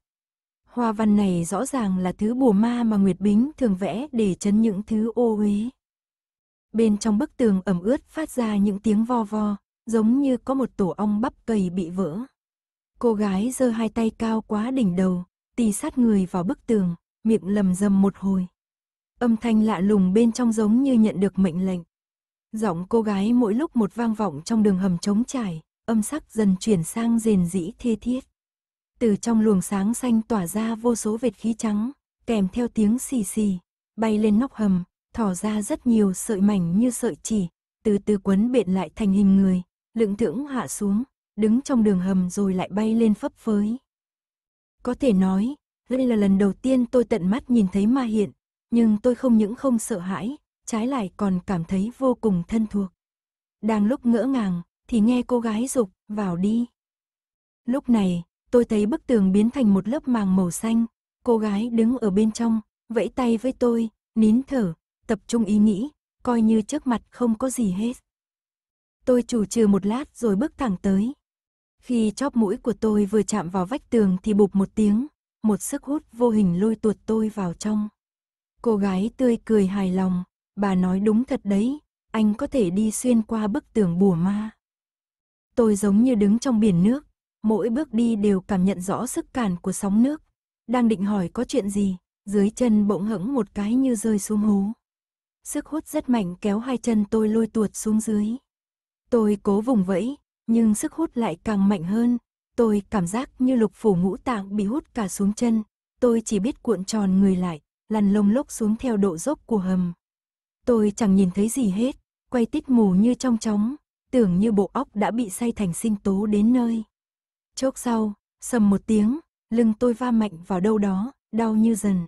Hoa văn này rõ ràng là thứ bùa ma mà Nguyệt Bính thường vẽ để chấn những thứ ô uế. Bên trong bức tường ẩm ướt phát ra những tiếng vo vo, giống như có một tổ ong bắp cầy bị vỡ. Cô gái giơ hai tay cao quá đỉnh đầu, tì sát người vào bức tường, miệng lầm rầm một hồi. Âm thanh lạ lùng bên trong giống như nhận được mệnh lệnh. Giọng cô gái mỗi lúc một vang vọng trong đường hầm trống trải, âm sắc dần chuyển sang rền rĩ thê thiết từ trong luồng sáng xanh tỏa ra vô số vệt khí trắng, kèm theo tiếng xì xì, bay lên nóc hầm, thỏ ra rất nhiều sợi mảnh như sợi chỉ, từ từ quấn bện lại thành hình người, lượng thưởng hạ xuống, đứng trong đường hầm rồi lại bay lên phấp phới. Có thể nói, đây là lần đầu tiên tôi tận mắt nhìn thấy ma hiện, nhưng tôi không những không sợ hãi, trái lại còn cảm thấy vô cùng thân thuộc. Đang lúc ngỡ ngàng, thì nghe cô gái rục vào đi. Lúc này, tôi thấy bức tường biến thành một lớp màng màu xanh. Cô gái đứng ở bên trong, vẫy tay với tôi, nín thở, tập trung ý nghĩ, coi như trước mặt không có gì hết. Tôi chủ trừ một lát rồi bước thẳng tới. Khi chóp mũi của tôi vừa chạm vào vách tường thì bụp một tiếng, một sức hút vô hình lôi tuột tôi vào trong. Cô gái tươi cười hài lòng, bà nói đúng thật đấy, anh có thể đi xuyên qua bức tường bùa ma. Tôi giống như đứng trong biển nước, mỗi bước đi đều cảm nhận rõ sức cản của sóng nước. Đang định hỏi có chuyện gì, dưới chân bỗng hững một cái như rơi xuống hố. Sức hút rất mạnh kéo hai chân tôi lôi tuột xuống dưới. Tôi cố vùng vẫy, nhưng sức hút lại càng mạnh hơn. Tôi cảm giác như lục phủ ngũ tạng bị hút cả xuống chân. Tôi chỉ biết cuộn tròn người lại, lăn lông lốc xuống theo độ dốc của hầm. Tôi chẳng nhìn thấy gì hết, quay tít mù như trong chóng, tưởng như bộ óc đã bị say thành sinh tố đến nơi. Chốc sau, sầm một tiếng, lưng tôi va mạnh vào đâu đó, đau như dần.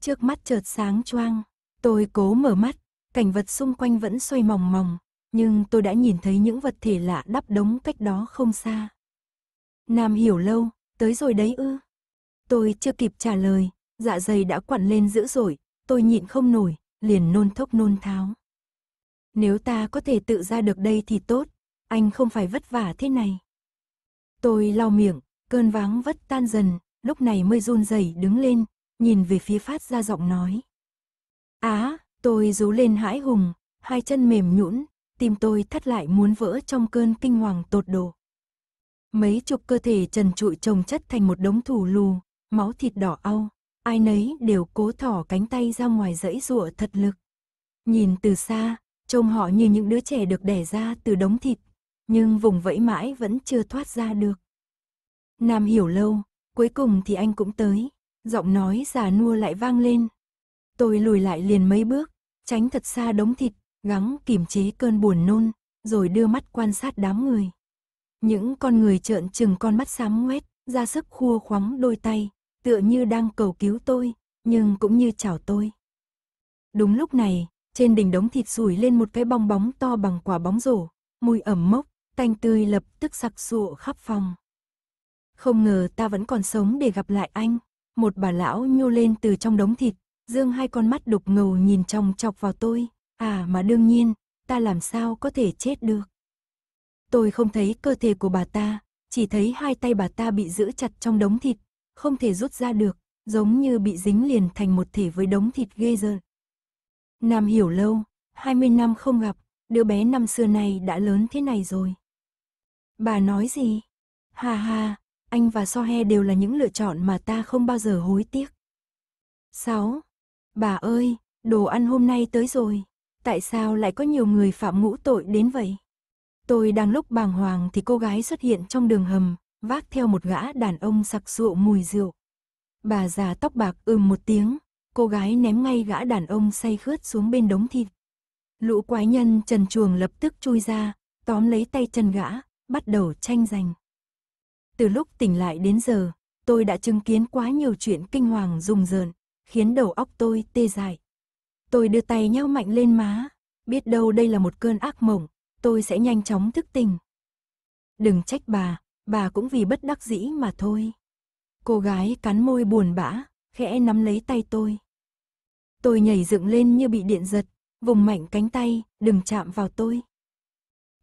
Trước mắt chợt sáng choang, tôi cố mở mắt, cảnh vật xung quanh vẫn xoay mòng mòng, nhưng tôi đã nhìn thấy những vật thể lạ đắp đống cách đó không xa. Nam hiểu lâu, tới rồi đấy ư. Tôi chưa kịp trả lời, dạ dày đã quặn lên dữ dội, tôi nhịn không nổi, liền nôn thốc nôn tháo. Nếu ta có thể tự ra được đây thì tốt, anh không phải vất vả thế này. Tôi lau miệng, cơn váng vất tan dần, lúc này mới run rẩy đứng lên, nhìn về phía phát ra giọng nói. Á, tôi rú lên hãi hùng, hai chân mềm nhũn, tim tôi thắt lại muốn vỡ trong cơn kinh hoàng tột độ. Mấy chục cơ thể trần trụi chồng chất thành một đống thủ lù, máu thịt đỏ au, ai nấy đều cố thỏ cánh tay ra ngoài dãy rụa thật lực. Nhìn từ xa, trông họ như những đứa trẻ được đẻ ra từ đống thịt nhưng vùng vẫy mãi vẫn chưa thoát ra được. Nam hiểu lâu, cuối cùng thì anh cũng tới, giọng nói già nua lại vang lên. Tôi lùi lại liền mấy bước, tránh thật xa đống thịt, gắng kiềm chế cơn buồn nôn, rồi đưa mắt quan sát đám người. Những con người trợn trừng con mắt xám ngoét, ra sức khua khoắng đôi tay, tựa như đang cầu cứu tôi, nhưng cũng như chào tôi. Đúng lúc này, trên đỉnh đống thịt sủi lên một cái bong bóng to bằng quả bóng rổ, mùi ẩm mốc, canh tươi lập tức sặc sụa khắp phòng. Không ngờ ta vẫn còn sống để gặp lại anh, một bà lão nhô lên từ trong đống thịt, dương hai con mắt đục ngầu nhìn trong chọc vào tôi, à mà đương nhiên, ta làm sao có thể chết được. Tôi không thấy cơ thể của bà ta, chỉ thấy hai tay bà ta bị giữ chặt trong đống thịt, không thể rút ra được, giống như bị dính liền thành một thể với đống thịt ghê rợn. Nam hiểu lâu, 20 năm không gặp, đứa bé năm xưa này đã lớn thế này rồi. Bà nói gì? Hà hà, anh và Sohe đều là những lựa chọn mà ta không bao giờ hối tiếc. 6. Bà ơi, đồ ăn hôm nay tới rồi. Tại sao lại có nhiều người phạm ngũ tội đến vậy? Tôi đang lúc bàng hoàng thì cô gái xuất hiện trong đường hầm, vác theo một gã đàn ông sặc sụa mùi rượu. Bà già tóc bạc ưm một tiếng, cô gái ném ngay gã đàn ông say khướt xuống bên đống thịt. Lũ quái nhân trần chuồng lập tức chui ra, tóm lấy tay chân gã, bắt đầu tranh giành. Từ lúc tỉnh lại đến giờ, tôi đã chứng kiến quá nhiều chuyện kinh hoàng rùng rợn, khiến đầu óc tôi tê dại. Tôi đưa tay nhau mạnh lên má, biết đâu đây là một cơn ác mộng, tôi sẽ nhanh chóng thức tỉnh. Đừng trách bà, bà cũng vì bất đắc dĩ mà thôi. Cô gái cắn môi buồn bã, khẽ nắm lấy tay tôi. Tôi nhảy dựng lên như bị điện giật, vùng mạnh cánh tay, đừng chạm vào tôi.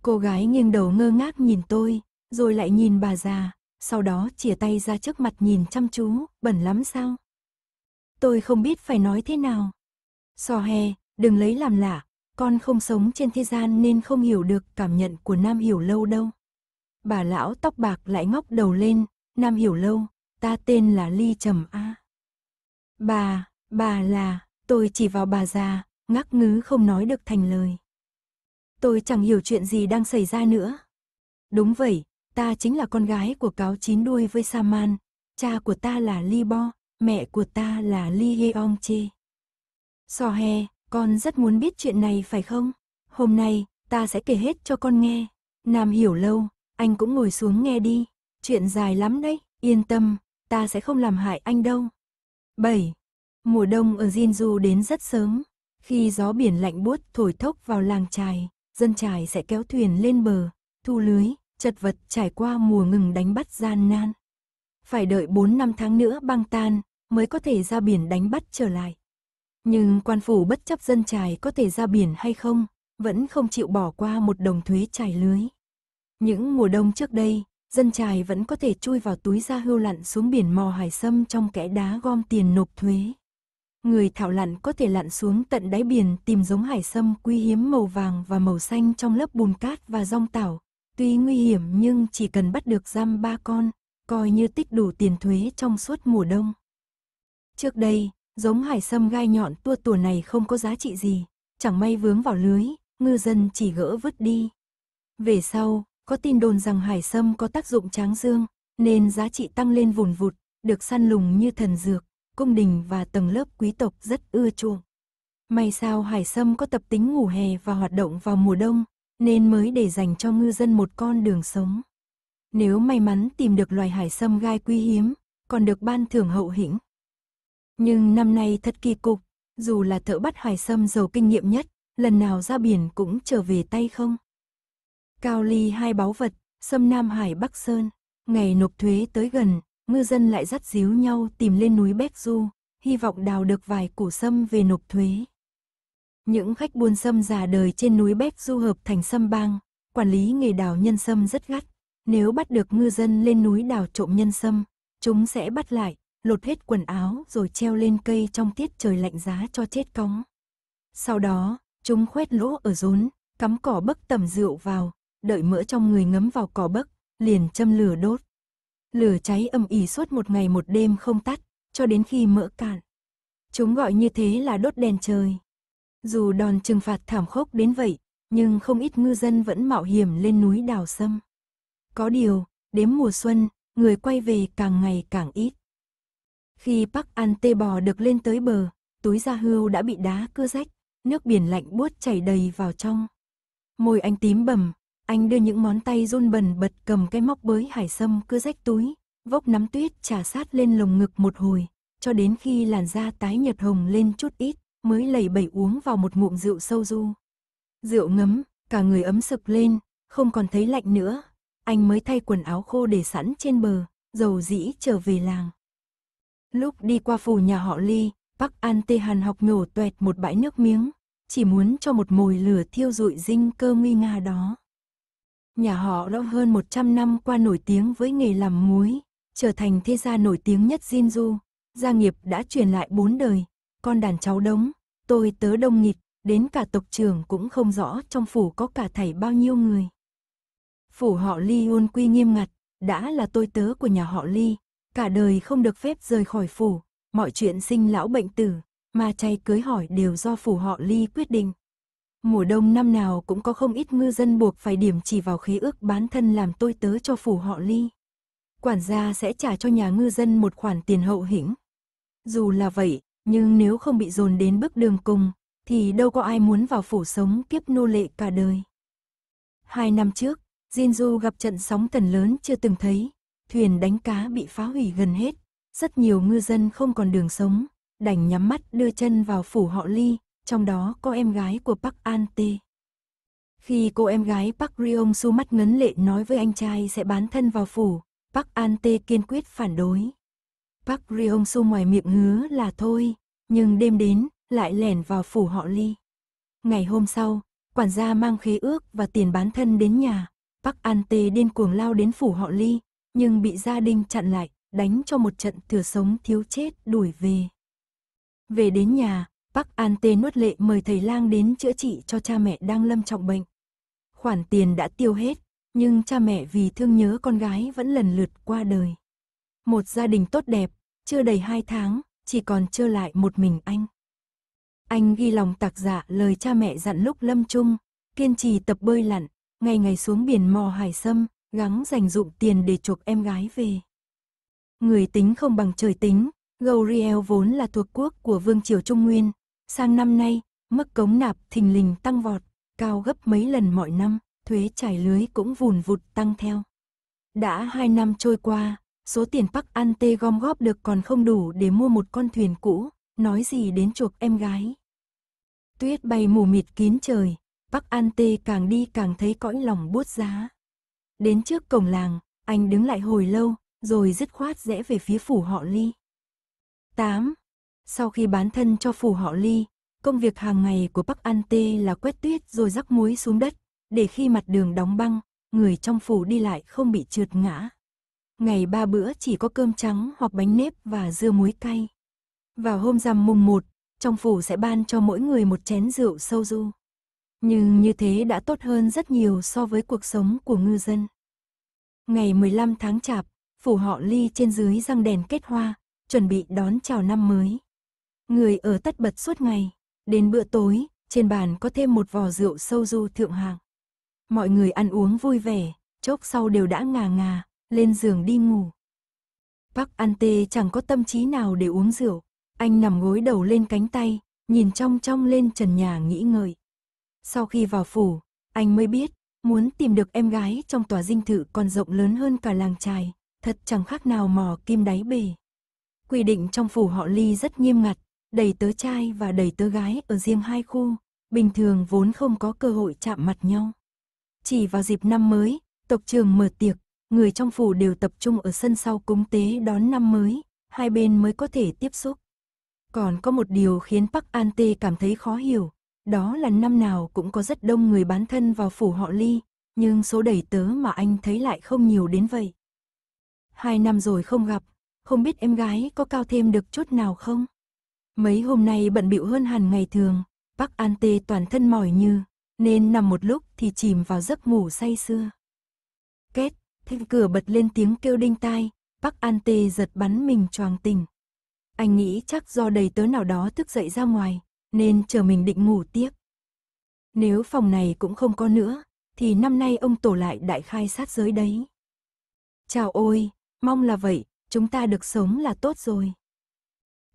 Cô gái nghiêng đầu ngơ ngác nhìn tôi, rồi lại nhìn bà già, sau đó chìa tay ra trước mặt nhìn chăm chú, bẩn lắm sao? Tôi không biết phải nói thế nào. So he, đừng lấy làm lạ, con không sống trên thế gian nên không hiểu được cảm nhận của Nam Hiểu Lâu đâu. Bà lão tóc bạc lại ngóc đầu lên, Nam Hiểu Lâu, ta tên là Ly Trầm A. Bà, bà là, tôi chỉ vào bà già, ngắc ngứ không nói được thành lời. Tôi chẳng hiểu chuyện gì đang xảy ra nữa. Đúng vậy, ta chính là con gái của cáo chín đuôi với Saman. Cha của ta là Li Bo, mẹ của ta là Li Yeong Chê. So he, con rất muốn biết chuyện này phải không? Hôm nay, ta sẽ kể hết cho con nghe. Nam hiểu lâu, anh cũng ngồi xuống nghe đi. Chuyện dài lắm đấy, yên tâm, ta sẽ không làm hại anh đâu. 7. Mùa đông ở Jinju đến rất sớm, khi gió biển lạnh buốt thổi thốc vào làng trài, dân trải sẽ kéo thuyền lên bờ, thu lưới, chật vật trải qua mùa ngừng đánh bắt gian nan. Phải đợi 4 năm tháng nữa băng tan, mới có thể ra biển đánh bắt trở lại. Nhưng quan phủ bất chấp dân trải có thể ra biển hay không, vẫn không chịu bỏ qua một đồng thuế trải lưới. Những mùa đông trước đây, dân trài vẫn có thể chui vào túi ra hưu lặn xuống biển mò hải sâm trong kẽ đá gom tiền nộp thuế. Người thảo lặn có thể lặn xuống tận đáy biển tìm giống hải sâm quý hiếm màu vàng và màu xanh trong lớp bùn cát và rong tảo. Tuy nguy hiểm nhưng chỉ cần bắt được giam ba con, coi như tích đủ tiền thuế trong suốt mùa đông. Trước đây, giống hải sâm gai nhọn tua tùa này không có giá trị gì, chẳng may vướng vào lưới, ngư dân chỉ gỡ vứt đi. Về sau, có tin đồn rằng hải sâm có tác dụng tráng dương, nên giá trị tăng lên vùn vụt, được săn lùng như thần dược cung đình và tầng lớp quý tộc rất ưa chuộng. May sao hải sâm có tập tính ngủ hè và hoạt động vào mùa đông, nên mới để dành cho ngư dân một con đường sống. Nếu may mắn tìm được loài hải sâm gai quý hiếm, còn được ban thưởng hậu hĩnh. Nhưng năm nay thật kỳ cục, dù là thợ bắt hải sâm giàu kinh nghiệm nhất, lần nào ra biển cũng trở về tay không. Cao ly hai báu vật, sâm Nam Hải Bắc Sơn, ngày nộp thuế tới gần, ngư dân lại dắt díu nhau tìm lên núi Béc Du, hy vọng đào được vài củ sâm về nộp thuế. Những khách buôn sâm già đời trên núi Béc Du hợp thành sâm bang, quản lý nghề đào nhân sâm rất gắt. Nếu bắt được ngư dân lên núi đào trộm nhân sâm, chúng sẽ bắt lại, lột hết quần áo rồi treo lên cây trong tiết trời lạnh giá cho chết cóng. Sau đó, chúng khoét lỗ ở rốn, cắm cỏ bấc tẩm rượu vào, đợi mỡ trong người ngấm vào cỏ bấc, liền châm lửa đốt. Lửa cháy âm ỉ suốt một ngày một đêm không tắt, cho đến khi mỡ cạn. Chúng gọi như thế là đốt đèn trời. Dù đòn trừng phạt thảm khốc đến vậy, nhưng không ít ngư dân vẫn mạo hiểm lên núi đào sâm. Có điều, đếm mùa xuân, người quay về càng ngày càng ít. Khi Park An tê bò được lên tới bờ, túi da hươu đã bị đá cưa rách, nước biển lạnh buốt chảy đầy vào trong. Môi anh tím bầm, anh đưa những món tay run bần bật cầm cái móc bới hải sâm cứ rách túi, vốc nắm tuyết trà sát lên lồng ngực một hồi, cho đến khi làn da tái nhợt hồng lên chút ít, mới lẩy bẩy uống vào một ngụm rượu sâu du. Rượu ngấm, cả người ấm sực lên, không còn thấy lạnh nữa. Anh mới thay quần áo khô để sẵn trên bờ, dầu dĩ trở về làng. Lúc đi qua phủ nhà họ Ly, Bắc An Tê Hàn học nhổ tuẹt một bãi nước miếng, chỉ muốn cho một mồi lửa thiêu rụi dinh cơ nguy nga đó nhà họ đã hơn 100 năm qua nổi tiếng với nghề làm muối, trở thành thế gia nổi tiếng nhất Jinju. Gia nghiệp đã truyền lại bốn đời, con đàn cháu đống, tôi tớ đông nghịch, đến cả tộc trưởng cũng không rõ trong phủ có cả thầy bao nhiêu người. Phủ họ Ly ôn quy nghiêm ngặt, đã là tôi tớ của nhà họ Ly, cả đời không được phép rời khỏi phủ, mọi chuyện sinh lão bệnh tử, mà chay cưới hỏi đều do phủ họ Ly quyết định. Mùa đông năm nào cũng có không ít ngư dân buộc phải điểm chỉ vào khế ước bán thân làm tôi tớ cho phủ họ ly. Quản gia sẽ trả cho nhà ngư dân một khoản tiền hậu hĩnh. Dù là vậy, nhưng nếu không bị dồn đến bước đường cùng, thì đâu có ai muốn vào phủ sống kiếp nô lệ cả đời. Hai năm trước, Jinju gặp trận sóng thần lớn chưa từng thấy, thuyền đánh cá bị phá hủy gần hết, rất nhiều ngư dân không còn đường sống, đành nhắm mắt đưa chân vào phủ họ ly, trong đó có em gái của Park An Tae. Khi cô em gái Park Ryong Su mắt ngấn lệ nói với anh trai sẽ bán thân vào phủ, Park An Tae kiên quyết phản đối. Park Ryong Su ngoài miệng hứa là thôi, nhưng đêm đến lại lẻn vào phủ họ Ly. Ngày hôm sau, quản gia mang khế ước và tiền bán thân đến nhà, Park An Tae điên cuồng lao đến phủ họ Ly, nhưng bị gia đình chặn lại, đánh cho một trận thừa sống thiếu chết đuổi về. Về đến nhà, Park An Tê nuốt lệ mời thầy lang đến chữa trị cho cha mẹ đang lâm trọng bệnh. Khoản tiền đã tiêu hết, nhưng cha mẹ vì thương nhớ con gái vẫn lần lượt qua đời. Một gia đình tốt đẹp, chưa đầy hai tháng, chỉ còn trơ lại một mình anh. Anh ghi lòng tạc dạ lời cha mẹ dặn lúc lâm chung, kiên trì tập bơi lặn, ngày ngày xuống biển mò hải sâm, gắng dành dụm tiền để chuộc em gái về. Người tính không bằng trời tính, Gauriel vốn là thuộc quốc của vương triều Trung Nguyên, Sang năm nay, mức cống nạp thình lình tăng vọt, cao gấp mấy lần mọi năm, thuế trải lưới cũng vùn vụt tăng theo. Đã hai năm trôi qua, số tiền Park An Tê gom góp được còn không đủ để mua một con thuyền cũ, nói gì đến chuộc em gái. Tuyết bay mù mịt kín trời, Park An Tê càng đi càng thấy cõi lòng buốt giá. Đến trước cổng làng, anh đứng lại hồi lâu, rồi dứt khoát rẽ về phía phủ họ Ly. 8. Sau khi bán thân cho phủ họ Ly, công việc hàng ngày của Bắc An Tê là quét tuyết rồi rắc muối xuống đất, để khi mặt đường đóng băng, người trong phủ đi lại không bị trượt ngã. Ngày ba bữa chỉ có cơm trắng hoặc bánh nếp và dưa muối cay. Vào hôm rằm mùng 1, trong phủ sẽ ban cho mỗi người một chén rượu sâu du. Nhưng như thế đã tốt hơn rất nhiều so với cuộc sống của ngư dân. Ngày 15 tháng chạp, phủ họ ly trên dưới răng đèn kết hoa, chuẩn bị đón chào năm mới. Người ở tất bật suốt ngày. Đến bữa tối, trên bàn có thêm một vò rượu sâu du thượng hạng. Mọi người ăn uống vui vẻ, chốc sau đều đã ngà ngà, lên giường đi ngủ. bác An Tê chẳng có tâm trí nào để uống rượu. Anh nằm gối đầu lên cánh tay, nhìn trong trong lên trần nhà nghĩ ngợi. Sau khi vào phủ, anh mới biết, muốn tìm được em gái trong tòa dinh thự còn rộng lớn hơn cả làng trài, thật chẳng khác nào mò kim đáy bể. Quy định trong phủ họ Ly rất nghiêm ngặt, đầy tớ trai và đầy tớ gái ở riêng hai khu, bình thường vốn không có cơ hội chạm mặt nhau. Chỉ vào dịp năm mới, tộc trường mở tiệc, người trong phủ đều tập trung ở sân sau cúng tế đón năm mới, hai bên mới có thể tiếp xúc. Còn có một điều khiến Park An Tê cảm thấy khó hiểu, đó là năm nào cũng có rất đông người bán thân vào phủ họ Ly, nhưng số đầy tớ mà anh thấy lại không nhiều đến vậy. Hai năm rồi không gặp, không biết em gái có cao thêm được chút nào không? Mấy hôm nay bận bịu hơn hẳn ngày thường, Bắc An Tê toàn thân mỏi như, nên nằm một lúc thì chìm vào giấc ngủ say sưa. Kết thêm cửa bật lên tiếng kêu đinh tai, Bắc An Tê giật bắn mình choàng tỉnh. Anh nghĩ chắc do đầy tớ nào đó thức dậy ra ngoài, nên chờ mình định ngủ tiếp. Nếu phòng này cũng không có nữa, thì năm nay ông tổ lại đại khai sát giới đấy. Chào ôi, mong là vậy, chúng ta được sống là tốt rồi.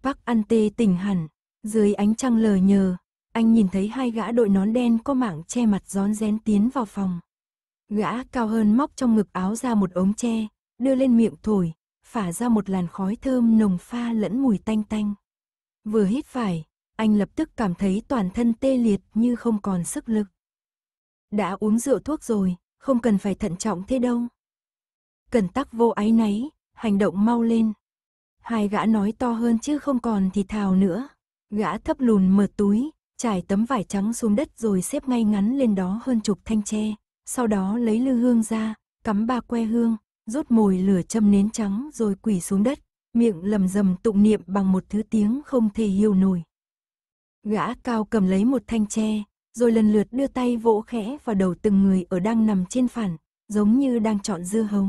Park An Tê tỉnh hẳn, dưới ánh trăng lờ nhờ, anh nhìn thấy hai gã đội nón đen có mảng che mặt rón rén tiến vào phòng. Gã cao hơn móc trong ngực áo ra một ống tre, đưa lên miệng thổi, phả ra một làn khói thơm nồng pha lẫn mùi tanh tanh. Vừa hít phải, anh lập tức cảm thấy toàn thân tê liệt như không còn sức lực. Đã uống rượu thuốc rồi, không cần phải thận trọng thế đâu. Cần tắc vô ái náy, hành động mau lên hai gã nói to hơn chứ không còn thì thào nữa. Gã thấp lùn mở túi, trải tấm vải trắng xuống đất rồi xếp ngay ngắn lên đó hơn chục thanh tre, sau đó lấy lư hương ra, cắm ba que hương, rút mồi lửa châm nến trắng rồi quỳ xuống đất, miệng lầm rầm tụng niệm bằng một thứ tiếng không thể hiểu nổi. Gã cao cầm lấy một thanh tre, rồi lần lượt đưa tay vỗ khẽ vào đầu từng người ở đang nằm trên phản, giống như đang chọn dưa hấu.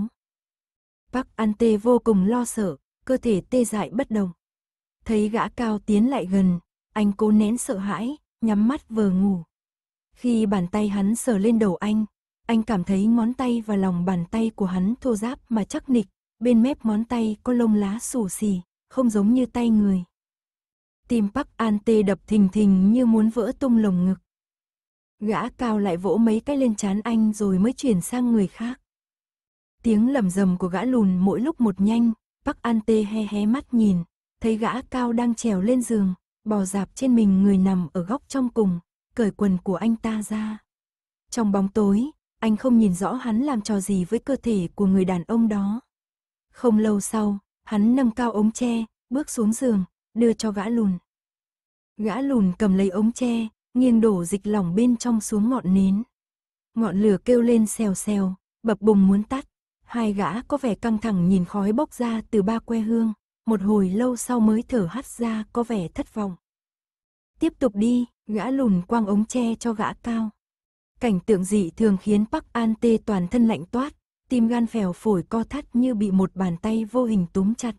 Park An Tê vô cùng lo sợ, cơ thể tê dại bất đồng. Thấy gã cao tiến lại gần, anh cố nén sợ hãi, nhắm mắt vờ ngủ. Khi bàn tay hắn sờ lên đầu anh, anh cảm thấy ngón tay và lòng bàn tay của hắn thô ráp mà chắc nịch, bên mép ngón tay có lông lá xù xì, không giống như tay người. Tim Park An tê đập thình thình như muốn vỡ tung lồng ngực. Gã cao lại vỗ mấy cái lên chán anh rồi mới chuyển sang người khác. Tiếng lầm rầm của gã lùn mỗi lúc một nhanh, Bắc An Tê he hé mắt nhìn, thấy gã cao đang trèo lên giường, bò dạp trên mình người nằm ở góc trong cùng, cởi quần của anh ta ra. Trong bóng tối, anh không nhìn rõ hắn làm trò gì với cơ thể của người đàn ông đó. Không lâu sau, hắn nâng cao ống tre, bước xuống giường, đưa cho gã lùn. Gã lùn cầm lấy ống tre, nghiêng đổ dịch lỏng bên trong xuống ngọn nến. Ngọn lửa kêu lên xèo xèo, bập bùng muốn tắt. Hai gã có vẻ căng thẳng nhìn khói bốc ra từ ba que hương, một hồi lâu sau mới thở hắt ra có vẻ thất vọng. Tiếp tục đi, gã lùn quang ống tre cho gã cao. Cảnh tượng dị thường khiến Park An tê toàn thân lạnh toát, tim gan phèo phổi co thắt như bị một bàn tay vô hình túm chặt.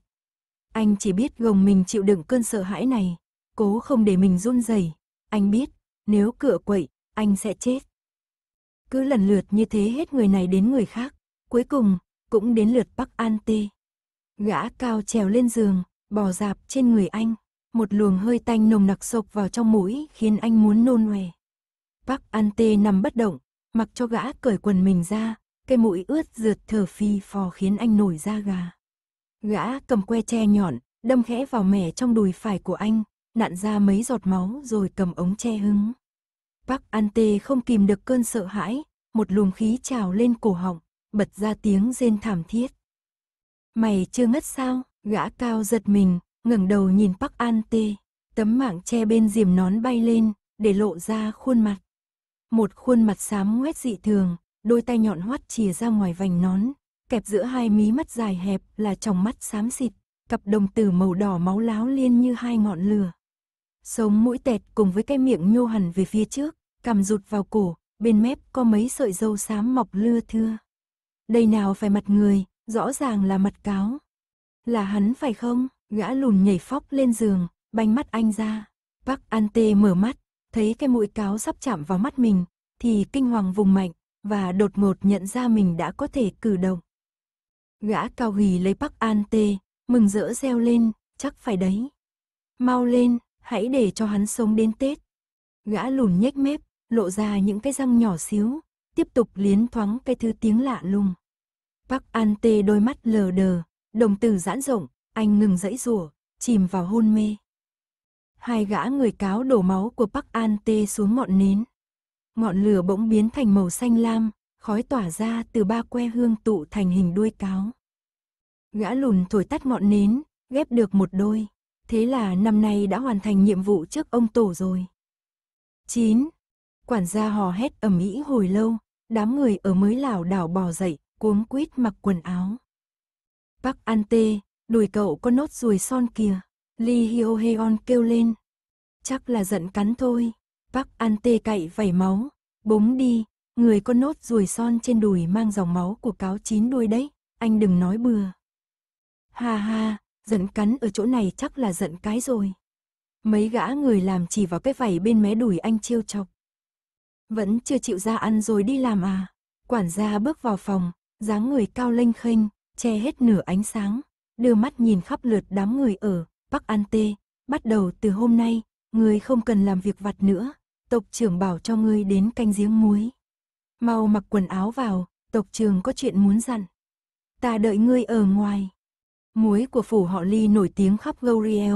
Anh chỉ biết gồng mình chịu đựng cơn sợ hãi này, cố không để mình run rẩy. Anh biết, nếu cửa quậy, anh sẽ chết. Cứ lần lượt như thế hết người này đến người khác, Cuối cùng, cũng đến lượt Bắc An Tê. Gã cao trèo lên giường, bò dạp trên người anh. Một luồng hơi tanh nồng nặc sộc vào trong mũi khiến anh muốn nôn nòe. Bắc An Tê nằm bất động, mặc cho gã cởi quần mình ra, cây mũi ướt rượt thở phi phò khiến anh nổi da gà. Gã cầm que tre nhọn, đâm khẽ vào mẻ trong đùi phải của anh, nặn ra mấy giọt máu rồi cầm ống tre hứng. Bắc An Tê không kìm được cơn sợ hãi, một luồng khí trào lên cổ họng bật ra tiếng rên thảm thiết. Mày chưa ngất sao? Gã cao giật mình, ngẩng đầu nhìn Park An Tê. Tấm mạng che bên diềm nón bay lên, để lộ ra khuôn mặt. Một khuôn mặt xám ngoét dị thường, đôi tay nhọn hoắt chìa ra ngoài vành nón, kẹp giữa hai mí mắt dài hẹp là tròng mắt xám xịt, cặp đồng tử màu đỏ máu láo liên như hai ngọn lửa. Sống mũi tẹt cùng với cái miệng nhô hẳn về phía trước, cằm rụt vào cổ, bên mép có mấy sợi râu xám mọc lưa thưa đây nào phải mặt người, rõ ràng là mặt cáo. Là hắn phải không? Gã lùn nhảy phóc lên giường, banh mắt anh ra. Bác An Tê mở mắt, thấy cái mũi cáo sắp chạm vào mắt mình, thì kinh hoàng vùng mạnh, và đột ngột nhận ra mình đã có thể cử động. Gã cao hì lấy Bắc An Tê, mừng rỡ reo lên, chắc phải đấy. Mau lên, hãy để cho hắn sống đến Tết. Gã lùn nhếch mép, lộ ra những cái răng nhỏ xíu, tiếp tục liến thoáng cái thứ tiếng lạ lùng. Park An Tê đôi mắt lờ đờ, đồng tử giãn rộng, anh ngừng dãy rủa, chìm vào hôn mê. Hai gã người cáo đổ máu của Park An Tê xuống ngọn nến. Ngọn lửa bỗng biến thành màu xanh lam, khói tỏa ra từ ba que hương tụ thành hình đuôi cáo. Gã lùn thổi tắt ngọn nến, ghép được một đôi. Thế là năm nay đã hoàn thành nhiệm vụ trước ông tổ rồi. 9. Quản gia hò hét ầm ĩ hồi lâu, Đám người ở mới lảo đảo bò dậy, cuống quýt mặc quần áo. Park An Tê, đùi cậu có nốt ruồi son kìa. Lee Hyo Heon kêu lên. Chắc là giận cắn thôi. Park An Tê cậy vảy máu. Búng đi, người có nốt ruồi son trên đùi mang dòng máu của cáo chín đuôi đấy. Anh đừng nói bừa. Ha ha, giận cắn ở chỗ này chắc là giận cái rồi. Mấy gã người làm chỉ vào cái vảy bên mé đùi anh trêu chọc. Vẫn chưa chịu ra ăn rồi đi làm à? Quản gia bước vào phòng, dáng người cao lênh khênh, che hết nửa ánh sáng, đưa mắt nhìn khắp lượt đám người ở Bắc An Tê, bắt đầu từ hôm nay, người không cần làm việc vặt nữa, tộc trưởng bảo cho ngươi đến canh giếng muối. Mau mặc quần áo vào, tộc trưởng có chuyện muốn dặn. Ta đợi ngươi ở ngoài. Muối của phủ họ Ly nổi tiếng khắp Gauriel,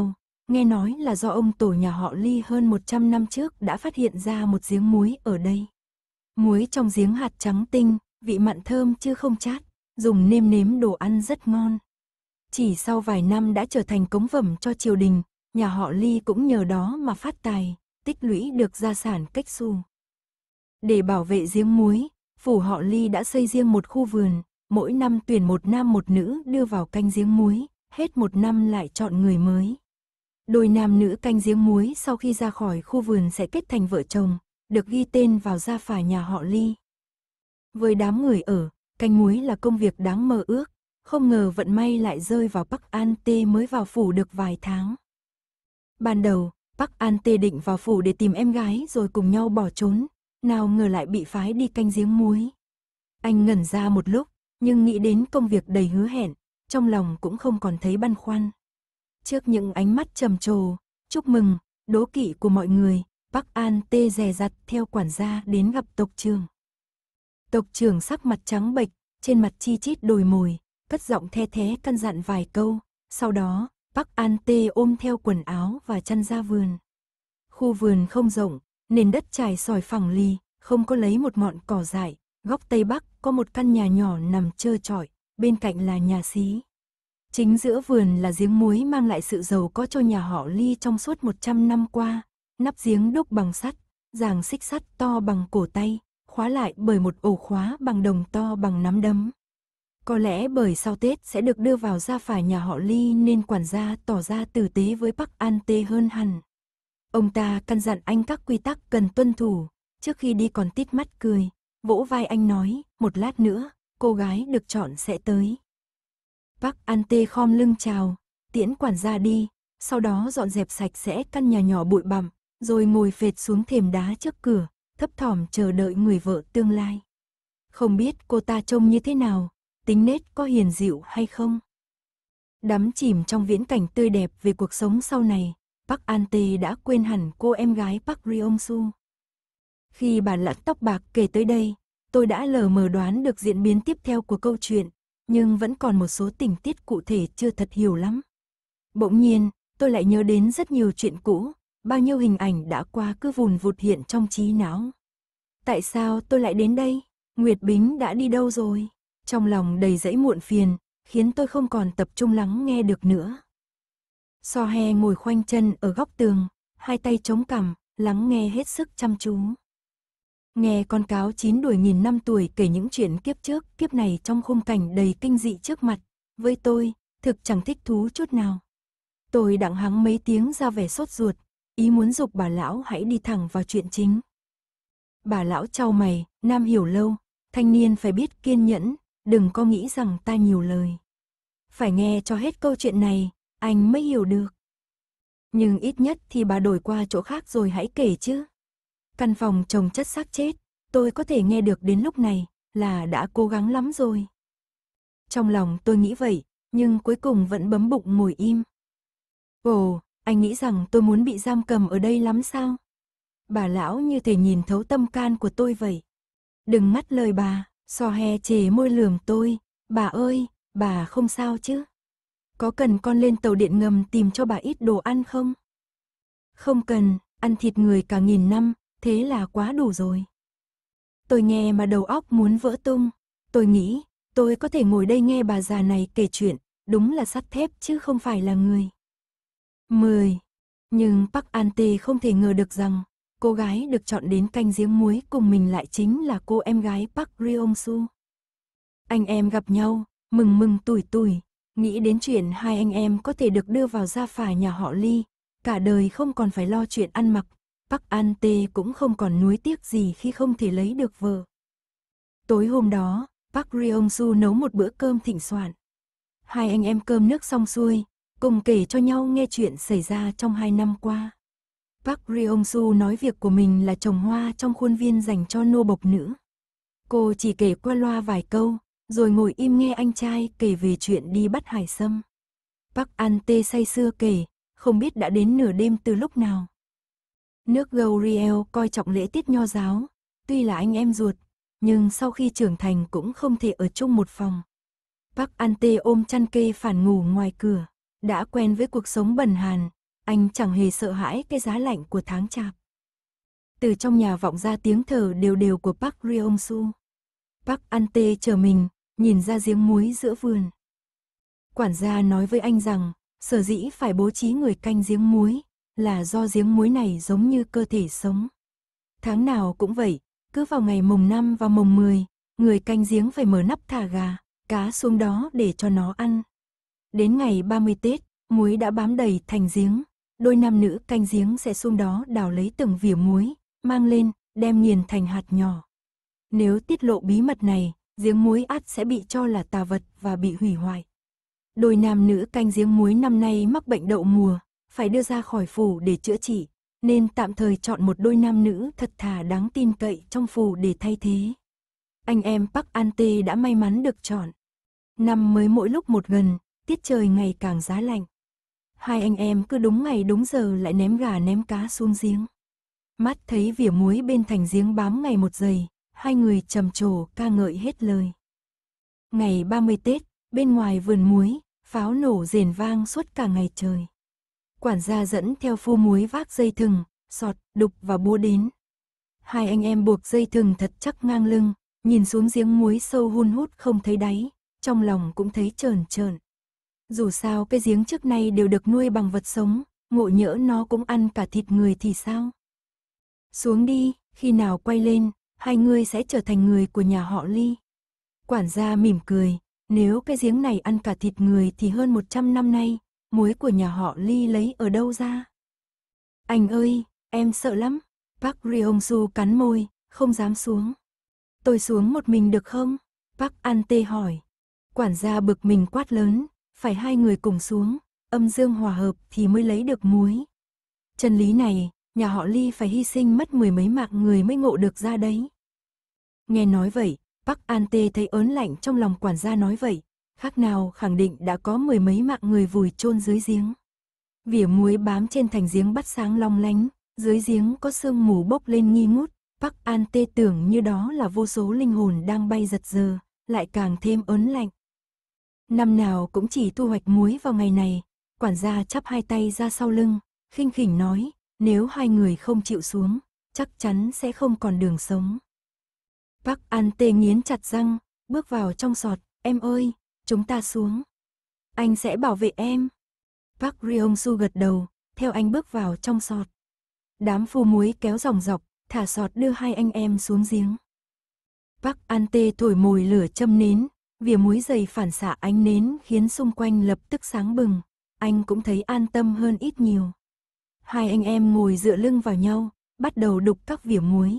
nghe nói là do ông tổ nhà họ Ly hơn 100 năm trước đã phát hiện ra một giếng muối ở đây. Muối trong giếng hạt trắng tinh, vị mặn thơm chứ không chát, dùng nêm nếm đồ ăn rất ngon. Chỉ sau vài năm đã trở thành cống phẩm cho triều đình, nhà họ Ly cũng nhờ đó mà phát tài, tích lũy được gia sản cách xu. Để bảo vệ giếng muối, phủ họ Ly đã xây riêng một khu vườn, mỗi năm tuyển một nam một nữ đưa vào canh giếng muối, hết một năm lại chọn người mới. Đôi nam nữ canh giếng muối sau khi ra khỏi khu vườn sẽ kết thành vợ chồng, được ghi tên vào gia phả nhà họ Ly. Với đám người ở, canh muối là công việc đáng mơ ước, không ngờ vận may lại rơi vào Bắc An Tê mới vào phủ được vài tháng. Ban đầu, Bắc An Tê định vào phủ để tìm em gái rồi cùng nhau bỏ trốn, nào ngờ lại bị phái đi canh giếng muối. Anh ngẩn ra một lúc, nhưng nghĩ đến công việc đầy hứa hẹn, trong lòng cũng không còn thấy băn khoăn. Trước những ánh mắt trầm trồ, chúc mừng, đố kỵ của mọi người, Bắc An tê dè dặt theo quản gia đến gặp tộc trưởng. Tộc trưởng sắc mặt trắng bệch, trên mặt chi chít đồi mồi, cất giọng the thế căn dặn vài câu, sau đó, Bắc An tê ôm theo quần áo và chăn ra vườn. Khu vườn không rộng, nền đất trải sỏi phẳng lì, không có lấy một mọn cỏ dại, góc tây bắc có một căn nhà nhỏ nằm trơ trọi, bên cạnh là nhà xí. Chính giữa vườn là giếng muối mang lại sự giàu có cho nhà họ Ly trong suốt 100 năm qua. Nắp giếng đúc bằng sắt, giàng xích sắt to bằng cổ tay, khóa lại bởi một ổ khóa bằng đồng to bằng nắm đấm. Có lẽ bởi sau Tết sẽ được đưa vào gia phả nhà họ Ly nên quản gia tỏ ra tử tế với Bắc An Tê hơn hẳn. Ông ta căn dặn anh các quy tắc cần tuân thủ, trước khi đi còn tít mắt cười, vỗ vai anh nói, một lát nữa, cô gái được chọn sẽ tới. Bác An Tê khom lưng chào, tiễn quản gia đi, sau đó dọn dẹp sạch sẽ căn nhà nhỏ bụi bặm, rồi ngồi phệt xuống thềm đá trước cửa, thấp thỏm chờ đợi người vợ tương lai. Không biết cô ta trông như thế nào, tính nết có hiền dịu hay không. Đắm chìm trong viễn cảnh tươi đẹp về cuộc sống sau này, Park An Tê đã quên hẳn cô em gái Park Ryong Su. Khi bà lặn tóc bạc kể tới đây, tôi đã lờ mờ đoán được diễn biến tiếp theo của câu chuyện, nhưng vẫn còn một số tình tiết cụ thể chưa thật hiểu lắm. Bỗng nhiên, tôi lại nhớ đến rất nhiều chuyện cũ, bao nhiêu hình ảnh đã qua cứ vùn vụt hiện trong trí não. Tại sao tôi lại đến đây? Nguyệt Bính đã đi đâu rồi? Trong lòng đầy dẫy muộn phiền, khiến tôi không còn tập trung lắng nghe được nữa. So he ngồi khoanh chân ở góc tường, hai tay chống cằm, lắng nghe hết sức chăm chú. Nghe con cáo chín đuổi nghìn năm tuổi kể những chuyện kiếp trước, kiếp này trong khung cảnh đầy kinh dị trước mặt, với tôi, thực chẳng thích thú chút nào. Tôi đặng hắng mấy tiếng ra vẻ sốt ruột, ý muốn dục bà lão hãy đi thẳng vào chuyện chính. Bà lão trao mày, nam hiểu lâu, thanh niên phải biết kiên nhẫn, đừng có nghĩ rằng ta nhiều lời. Phải nghe cho hết câu chuyện này, anh mới hiểu được. Nhưng ít nhất thì bà đổi qua chỗ khác rồi hãy kể chứ. Căn phòng trồng chất xác chết, tôi có thể nghe được đến lúc này là đã cố gắng lắm rồi. Trong lòng tôi nghĩ vậy, nhưng cuối cùng vẫn bấm bụng ngồi im. Ồ, anh nghĩ rằng tôi muốn bị giam cầm ở đây lắm sao? Bà lão như thể nhìn thấu tâm can của tôi vậy. Đừng ngắt lời bà, so he chề môi lườm tôi. Bà ơi, bà không sao chứ? Có cần con lên tàu điện ngầm tìm cho bà ít đồ ăn không? Không cần, ăn thịt người cả nghìn năm, thế là quá đủ rồi. Tôi nghe mà đầu óc muốn vỡ tung, tôi nghĩ tôi có thể ngồi đây nghe bà già này kể chuyện, đúng là sắt thép chứ không phải là người. 10. Nhưng Park An Tê không thể ngờ được rằng, cô gái được chọn đến canh giếng muối cùng mình lại chính là cô em gái Park Ryong Su. Anh em gặp nhau, mừng mừng tuổi tuổi, nghĩ đến chuyện hai anh em có thể được đưa vào gia phả nhà họ Lee cả đời không còn phải lo chuyện ăn mặc Park An Tê cũng không còn nuối tiếc gì khi không thể lấy được vợ. Tối hôm đó, Park Ryong Su nấu một bữa cơm thịnh soạn. Hai anh em cơm nước xong xuôi, cùng kể cho nhau nghe chuyện xảy ra trong hai năm qua. Park Ryong Su nói việc của mình là trồng hoa trong khuôn viên dành cho nô bộc nữ. Cô chỉ kể qua loa vài câu, rồi ngồi im nghe anh trai kể về chuyện đi bắt hải sâm. Park An Tê say sưa kể, không biết đã đến nửa đêm từ lúc nào. Nước Gauriel coi trọng lễ tiết nho giáo, tuy là anh em ruột, nhưng sau khi trưởng thành cũng không thể ở chung một phòng. Park An Tê ôm chăn kê phản ngủ ngoài cửa, đã quen với cuộc sống bần hàn, anh chẳng hề sợ hãi cái giá lạnh của tháng chạp. Từ trong nhà vọng ra tiếng thở đều đều của Park Ryong Su. Park An Tê chờ mình, nhìn ra giếng muối giữa vườn. Quản gia nói với anh rằng, sở dĩ phải bố trí người canh giếng muối là do giếng muối này giống như cơ thể sống. Tháng nào cũng vậy, cứ vào ngày mùng 5 và mùng 10, người canh giếng phải mở nắp thả gà, cá xuống đó để cho nó ăn. Đến ngày 30 Tết, muối đã bám đầy thành giếng, đôi nam nữ canh giếng sẽ xuống đó đào lấy từng vỉa muối, mang lên, đem nghiền thành hạt nhỏ. Nếu tiết lộ bí mật này, giếng muối ắt sẽ bị cho là tà vật và bị hủy hoại. Đôi nam nữ canh giếng muối năm nay mắc bệnh đậu mùa, phải đưa ra khỏi phủ để chữa trị, nên tạm thời chọn một đôi nam nữ thật thà đáng tin cậy trong phủ để thay thế. Anh em Park An Tê đã may mắn được chọn. Năm mới mỗi lúc một gần, tiết trời ngày càng giá lạnh. Hai anh em cứ đúng ngày đúng giờ lại ném gà ném cá xuống giếng. Mắt thấy vỉa muối bên thành giếng bám ngày một giày, hai người trầm trồ ca ngợi hết lời. Ngày 30 Tết, bên ngoài vườn muối, pháo nổ rền vang suốt cả ngày trời. Quản gia dẫn theo phu muối vác dây thừng, sọt, đục và búa đến. Hai anh em buộc dây thừng thật chắc ngang lưng, nhìn xuống giếng muối sâu hun hút không thấy đáy, trong lòng cũng thấy trờn trờn. Dù sao cái giếng trước nay đều được nuôi bằng vật sống, ngộ nhỡ nó cũng ăn cả thịt người thì sao? Xuống đi, khi nào quay lên, hai người sẽ trở thành người của nhà họ Ly. Quản gia mỉm cười, nếu cái giếng này ăn cả thịt người thì hơn 100 năm nay, muối của nhà họ Ly lấy ở đâu ra? Anh ơi, em sợ lắm. Park Ryong-su cắn môi, không dám xuống. Tôi xuống một mình được không? Park An-tê hỏi. Quản gia bực mình quát lớn, phải hai người cùng xuống, âm dương hòa hợp thì mới lấy được muối. Chân lý này, nhà họ Ly phải hy sinh mất mười mấy mạng người mới ngộ được ra đấy. Nghe nói vậy, Park An Tê thấy ớn lạnh trong lòng quản gia nói vậy, khác nào khẳng định đã có mười mấy mạng người vùi chôn dưới giếng. Vỉa muối bám trên thành giếng bắt sáng long lánh, dưới giếng có sương mù bốc lên nghi ngút, Park An tê tưởng như đó là vô số linh hồn đang bay giật giờ, lại càng thêm ớn lạnh. Năm nào cũng chỉ thu hoạch muối vào ngày này, quản gia chắp hai tay ra sau lưng, khinh khỉnh nói, nếu hai người không chịu xuống, chắc chắn sẽ không còn đường sống. Park An tê nghiến chặt răng, bước vào trong sọt, em ơi, chúng ta xuống. Anh sẽ bảo vệ em. Park Ryong Su gật đầu, theo anh bước vào trong sọt. Đám phu muối kéo dòng dọc, thả sọt đưa hai anh em xuống giếng. Park An Tê thổi mồi lửa châm nến, vỉa muối dày phản xạ ánh nến khiến xung quanh lập tức sáng bừng. Anh cũng thấy an tâm hơn ít nhiều. Hai anh em ngồi dựa lưng vào nhau, bắt đầu đục các vỉa muối.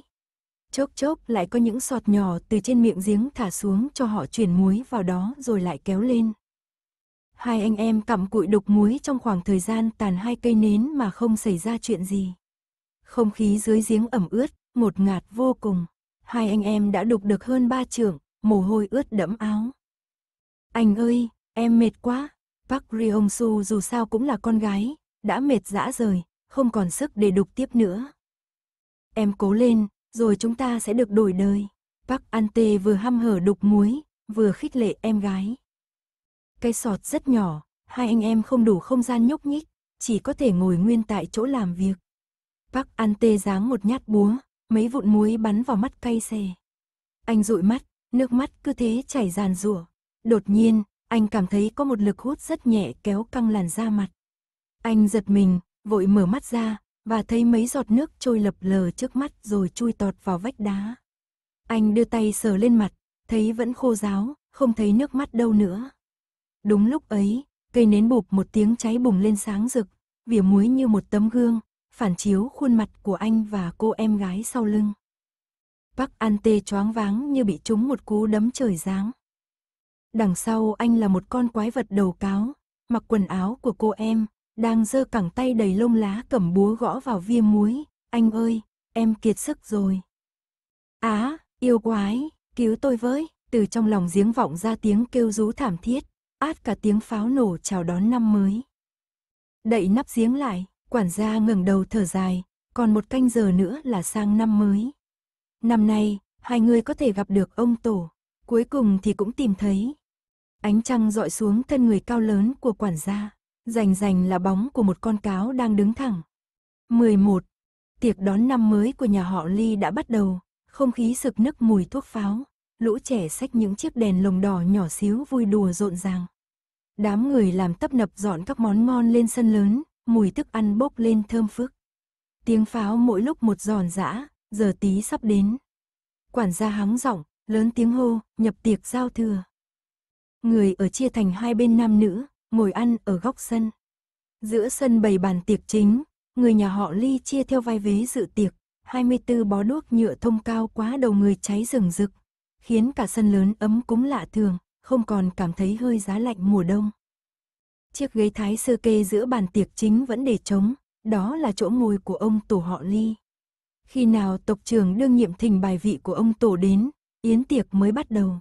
Chốc chốc lại có những sọt nhỏ từ trên miệng giếng thả xuống cho họ chuyển muối vào đó rồi lại kéo lên. Hai anh em cặm cụi đục muối trong khoảng thời gian tàn hai cây nến mà không xảy ra chuyện gì. Không khí dưới giếng ẩm ướt, một ngạt vô cùng. Hai anh em đã đục được hơn ba trưởng mồ hôi ướt đẫm áo. Anh ơi, em mệt quá. Park Ryong Su dù sao cũng là con gái, đã mệt dã rời, không còn sức để đục tiếp nữa. Em cố lên, rồi chúng ta sẽ được đổi đời. Park An Tê vừa hăm hở đục muối, vừa khích lệ em gái. Cái sọt rất nhỏ, hai anh em không đủ không gian nhúc nhích, chỉ có thể ngồi nguyên tại chỗ làm việc. Park An Tê giáng một nhát búa, mấy vụn muối bắn vào mắt cay xè. Anh dụi mắt, nước mắt cứ thế chảy ràn rủa. Đột nhiên, anh cảm thấy có một lực hút rất nhẹ kéo căng làn da mặt. Anh giật mình, vội mở mắt ra, và thấy mấy giọt nước trôi lập lờ trước mắt rồi chui tọt vào vách đá. Anh đưa tay sờ lên mặt, thấy vẫn khô ráo, không thấy nước mắt đâu nữa. Đúng lúc ấy, cây nến bụp một tiếng cháy bùng lên sáng rực, vỉa muối như một tấm gương, phản chiếu khuôn mặt của anh và cô em gái sau lưng. bác An Tê choáng váng như bị trúng một cú đấm trời giáng. Đằng sau anh là một con quái vật đầu cáo, mặc quần áo của cô em, đang giơ cẳng tay đầy lông lá cầm búa gõ vào viên muối, anh ơi, em kiệt sức rồi. Á, yêu quái, cứu tôi với, từ trong lòng giếng vọng ra tiếng kêu rú thảm thiết, át cả tiếng pháo nổ chào đón năm mới. Đậy nắp giếng lại, quản gia ngẩng đầu thở dài, còn một canh giờ nữa là sang năm mới. Năm nay, hai người có thể gặp được ông tổ, cuối cùng thì cũng tìm thấy. Ánh trăng dọi xuống thân người cao lớn của quản gia rành rành là bóng của một con cáo đang đứng thẳng. 11. Tiệc đón năm mới của nhà họ Ly đã bắt đầu, không khí sực nức mùi thuốc pháo, lũ trẻ xách những chiếc đèn lồng đỏ nhỏ xíu vui đùa rộn ràng. Đám người làm tấp nập dọn các món ngon lên sân lớn, mùi thức ăn bốc lên thơm phức. Tiếng pháo mỗi lúc một giòn giã, giờ tí sắp đến. Quản gia hắng giọng, lớn tiếng hô, nhập tiệc giao thừa. Người ở chia thành hai bên nam nữ, ngồi ăn ở góc sân. Giữa sân bày bàn tiệc chính, người nhà họ Ly chia theo vai vế dự tiệc, 24 bó đuốc nhựa thông cao quá đầu người cháy rừng rực, khiến cả sân lớn ấm cúng lạ thường, không còn cảm thấy hơi giá lạnh mùa đông. Chiếc ghế thái sơ kê giữa bàn tiệc chính vẫn để trống, đó là chỗ ngồi của ông tổ họ Ly. Khi nào tộc trưởng đương nhiệm thỉnh bài vị của ông tổ đến, yến tiệc mới bắt đầu.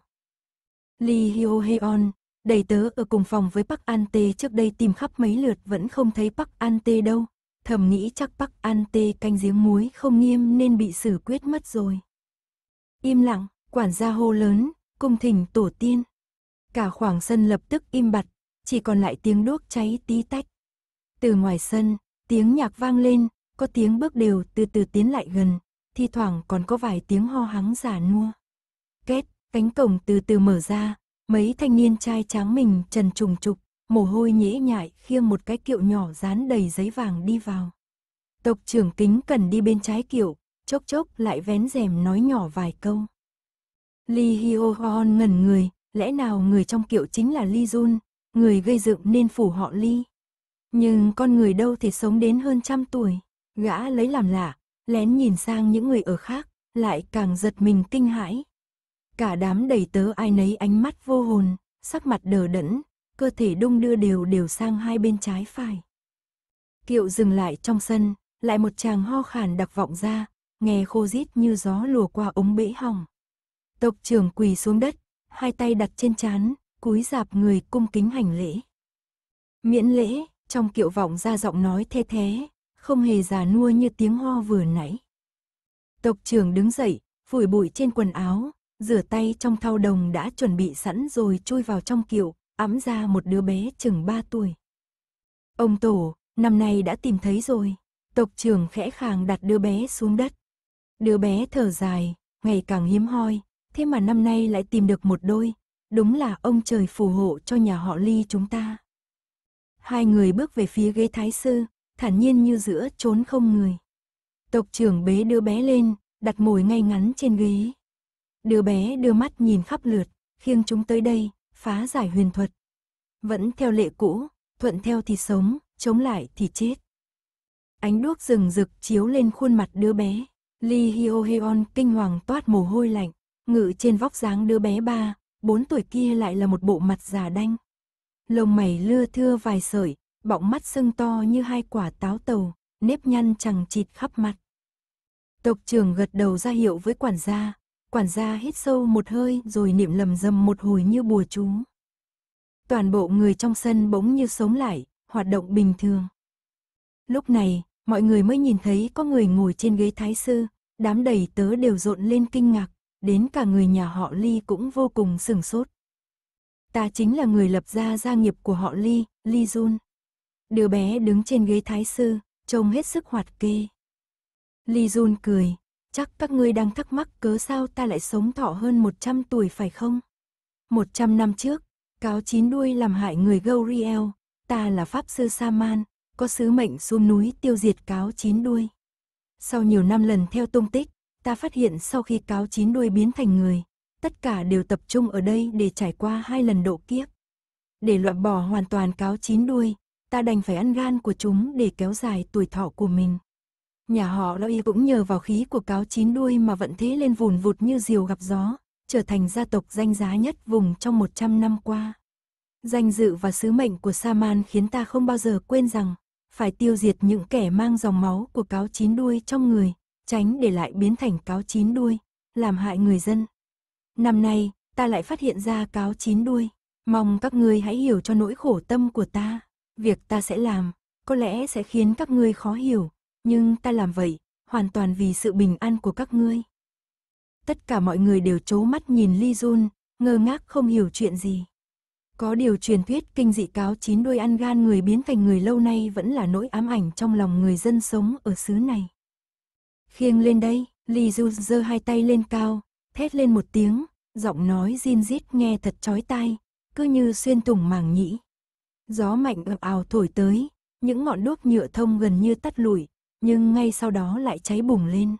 Lee Hyo Heon, Đầy tớ ở cùng phòng với Park An Tê trước đây tìm khắp mấy lượt vẫn không thấy Park An Tê đâu. Thầm nghĩ chắc Park An Tê canh giếng muối không nghiêm nên bị xử quyết mất rồi. Im lặng, quản gia hô lớn, cung thỉnh tổ tiên. Cả khoảng sân lập tức im bặt, chỉ còn lại tiếng đuốc cháy tí tách. Từ ngoài sân, tiếng nhạc vang lên, có tiếng bước đều từ từ tiến lại gần, thi thoảng còn có vài tiếng ho hắng giả nua. Kết cánh cổng từ từ mở ra, Mấy thanh niên trai tráng mình trần trùng trục, mồ hôi nhễ nhại khiêng một cái kiệu nhỏ dán đầy giấy vàng đi vào. Tộc trưởng kính cần đi bên trái kiệu, chốc chốc lại vén rèm nói nhỏ vài câu. Lee Hyo Hon ngẩn người, lẽ nào người trong kiệu chính là li Jun, người gây dựng nên phủ họ li Nhưng con người đâu thể sống đến hơn trăm tuổi, gã lấy làm lạ, lén nhìn sang những người ở khác, lại càng giật mình kinh hãi. Cả đám đầy tớ ai nấy ánh mắt vô hồn, sắc mặt đờ đẫn, cơ thể đung đưa đều đều sang hai bên trái phải. Kiệu dừng lại trong sân, lại một chàng ho khàn đặc vọng ra, nghe khô rít như gió lùa qua ống bể hỏng. Tộc trưởng quỳ xuống đất, hai tay đặt trên chán, cúi dạp người cung kính hành lễ. Miễn lễ, trong kiệu vọng ra giọng nói the thế, không hề già nua như tiếng ho vừa nãy. Tộc trưởng đứng dậy, phủi bụi trên quần áo, rửa tay trong thau đồng đã chuẩn bị sẵn rồi chui vào trong kiệu, ấm ra một đứa bé chừng 3 tuổi. Ông Tổ, năm nay đã tìm thấy rồi. Tộc trưởng khẽ khàng đặt đứa bé xuống đất. Đứa bé thở dài, ngày càng hiếm hoi, thế mà năm nay lại tìm được một đôi. Đúng là ông trời phù hộ cho nhà họ ly chúng ta. Hai người bước về phía ghế thái sư, thản nhiên như giữa trốn không người. Tộc trưởng bế đứa bé lên, đặt mồi ngay ngắn trên ghế. Đứa bé đưa mắt nhìn khắp lượt, khiêng chúng tới đây, phá giải huyền thuật. Vẫn theo lệ cũ, thuận theo thì sống, chống lại thì chết. Ánh đuốc rừng rực chiếu lên khuôn mặt đứa bé. Lee Hyo Heon kinh hoàng toát mồ hôi lạnh, ngự trên vóc dáng đứa bé ba, bốn tuổi kia lại là một bộ mặt già đanh. lồng mày lưa thưa vài sợi, bọng mắt sưng to như hai quả táo tàu, nếp nhăn chẳng chịt khắp mặt. Tộc trưởng gật đầu ra hiệu với quản gia, Quản gia hít sâu một hơi rồi niệm lầm dầm một hồi như bùa chú. Toàn bộ người trong sân bỗng như sống lại, hoạt động bình thường. Lúc này, mọi người mới nhìn thấy có người ngồi trên ghế thái sư, đám đầy tớ đều rộn lên kinh ngạc, đến cả người nhà họ Ly cũng vô cùng sửng sốt. Ta chính là người lập ra gia nghiệp của họ Ly, Ly Jun. Đứa bé đứng trên ghế thái sư, trông hết sức hoạt kê. Ly Jun cười, Chắc các ngươi đang thắc mắc cớ sao ta lại sống thọ hơn 100 tuổi phải không? 100 năm trước, cáo chín đuôi làm hại người Gauriel, ta là Pháp Sư Saman, có sứ mệnh xuống núi tiêu diệt cáo chín đuôi. Sau nhiều năm lần theo tung tích, ta phát hiện sau khi cáo chín đuôi biến thành người, tất cả đều tập trung ở đây để trải qua hai lần độ kiếp. Để loại bỏ hoàn toàn cáo chín đuôi, ta đành phải ăn gan của chúng để kéo dài tuổi thọ của mình nhà họ Loi cũng nhờ vào khí của cáo chín đuôi mà vận thế lên vùn vụt như diều gặp gió, trở thành gia tộc danh giá nhất vùng trong 100 năm qua. Danh dự và sứ mệnh của Saman khiến ta không bao giờ quên rằng, phải tiêu diệt những kẻ mang dòng máu của cáo chín đuôi trong người, tránh để lại biến thành cáo chín đuôi, làm hại người dân. Năm nay, ta lại phát hiện ra cáo chín đuôi, mong các ngươi hãy hiểu cho nỗi khổ tâm của ta. Việc ta sẽ làm, có lẽ sẽ khiến các ngươi khó hiểu, nhưng ta làm vậy, hoàn toàn vì sự bình an của các ngươi. Tất cả mọi người đều chố mắt nhìn Ly Jun, ngơ ngác không hiểu chuyện gì. Có điều truyền thuyết kinh dị cáo chín đuôi ăn gan người biến thành người lâu nay vẫn là nỗi ám ảnh trong lòng người dân sống ở xứ này. Khiêng lên đây, Ly Jun giơ hai tay lên cao, thét lên một tiếng, giọng nói rin rít nghe thật chói tai, cứ như xuyên tủng màng nhĩ. Gió mạnh ập ào thổi tới, những ngọn đuốc nhựa thông gần như tắt lụi, nhưng ngay sau đó lại cháy bùng lên.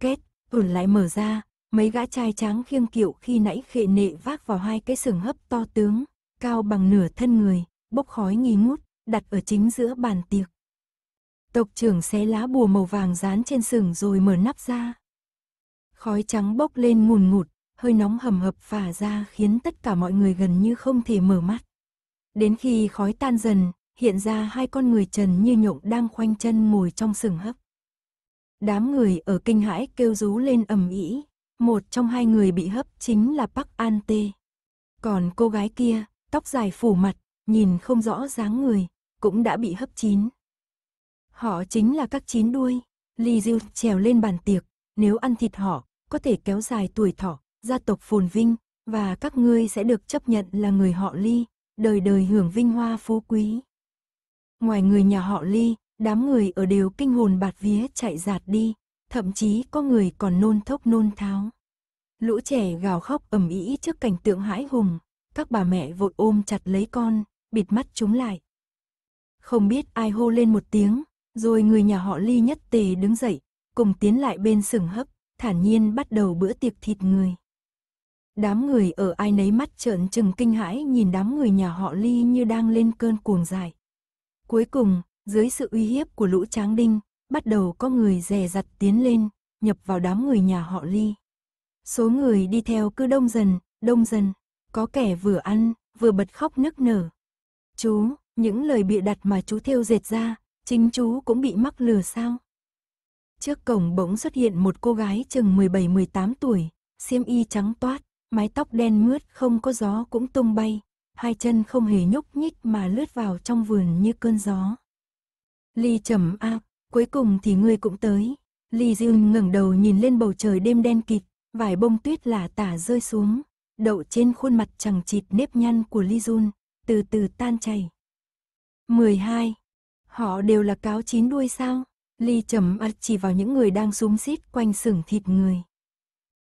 Kết, ủn lại mở ra, mấy gã trai tráng khiêng kiệu khi nãy khệ nệ vác vào hai cái sừng hấp to tướng, cao bằng nửa thân người, bốc khói nghi ngút, đặt ở chính giữa bàn tiệc. Tộc trưởng xé lá bùa màu vàng dán trên sừng rồi mở nắp ra. Khói trắng bốc lên ngùn ngụt, hơi nóng hầm hập phả ra khiến tất cả mọi người gần như không thể mở mắt. Đến khi khói tan dần, hiện ra hai con người trần như nhộng đang khoanh chân ngồi trong sừng hấp. Đám người ở kinh hãi kêu rú lên ầm ĩ, một trong hai người bị hấp chính là Park An Tê. Còn cô gái kia, tóc dài phủ mặt, nhìn không rõ dáng người, cũng đã bị hấp chín. Họ chính là các chín đuôi, Ly Diêu trèo lên bàn tiệc, nếu ăn thịt họ, có thể kéo dài tuổi thọ, gia tộc phồn vinh, và các ngươi sẽ được chấp nhận là người họ Ly, đời đời hưởng vinh hoa phú quý. Ngoài người nhà họ Ly, đám người ở đều kinh hồn bạt vía chạy giạt đi, thậm chí có người còn nôn thốc nôn tháo. Lũ trẻ gào khóc ầm ĩ trước cảnh tượng hãi hùng, các bà mẹ vội ôm chặt lấy con, bịt mắt chúng lại. Không biết ai hô lên một tiếng, rồi người nhà họ Ly nhất tề đứng dậy, cùng tiến lại bên sừng hấp, thản nhiên bắt đầu bữa tiệc thịt người. Đám người ở ai nấy mắt trợn trừng kinh hãi nhìn đám người nhà họ Ly như đang lên cơn cuồng dại. Cuối cùng, dưới sự uy hiếp của lũ tráng đinh, bắt đầu có người rè rặt tiến lên, nhập vào đám người nhà họ Ly. Số người đi theo cứ đông dần, đông dần, có kẻ vừa ăn, vừa bật khóc nức nở. Chú, những lời bịa đặt mà chú theo dệt ra, chính chú cũng bị mắc lừa sao? Trước cổng bỗng xuất hiện một cô gái chừng 17-18 tuổi, xiêm y trắng toát, mái tóc đen mướt không có gió cũng tung bay, hai chân không hề nhúc nhích mà lướt vào trong vườn như cơn gió. Ly trầm a, cuối cùng thì ngươi cũng tới. Ly Dương ngẩng đầu nhìn lên bầu trời đêm đen kịt, vài bông tuyết là tả rơi xuống, đậu trên khuôn mặt chẳng chịt nếp nhăn của Ly Jun, từ từ tan chảy. 12. Họ đều là cáo chín đuôi sao? Ly trầm ắt chỉ vào những người đang súng xít quanh sửng thịt người.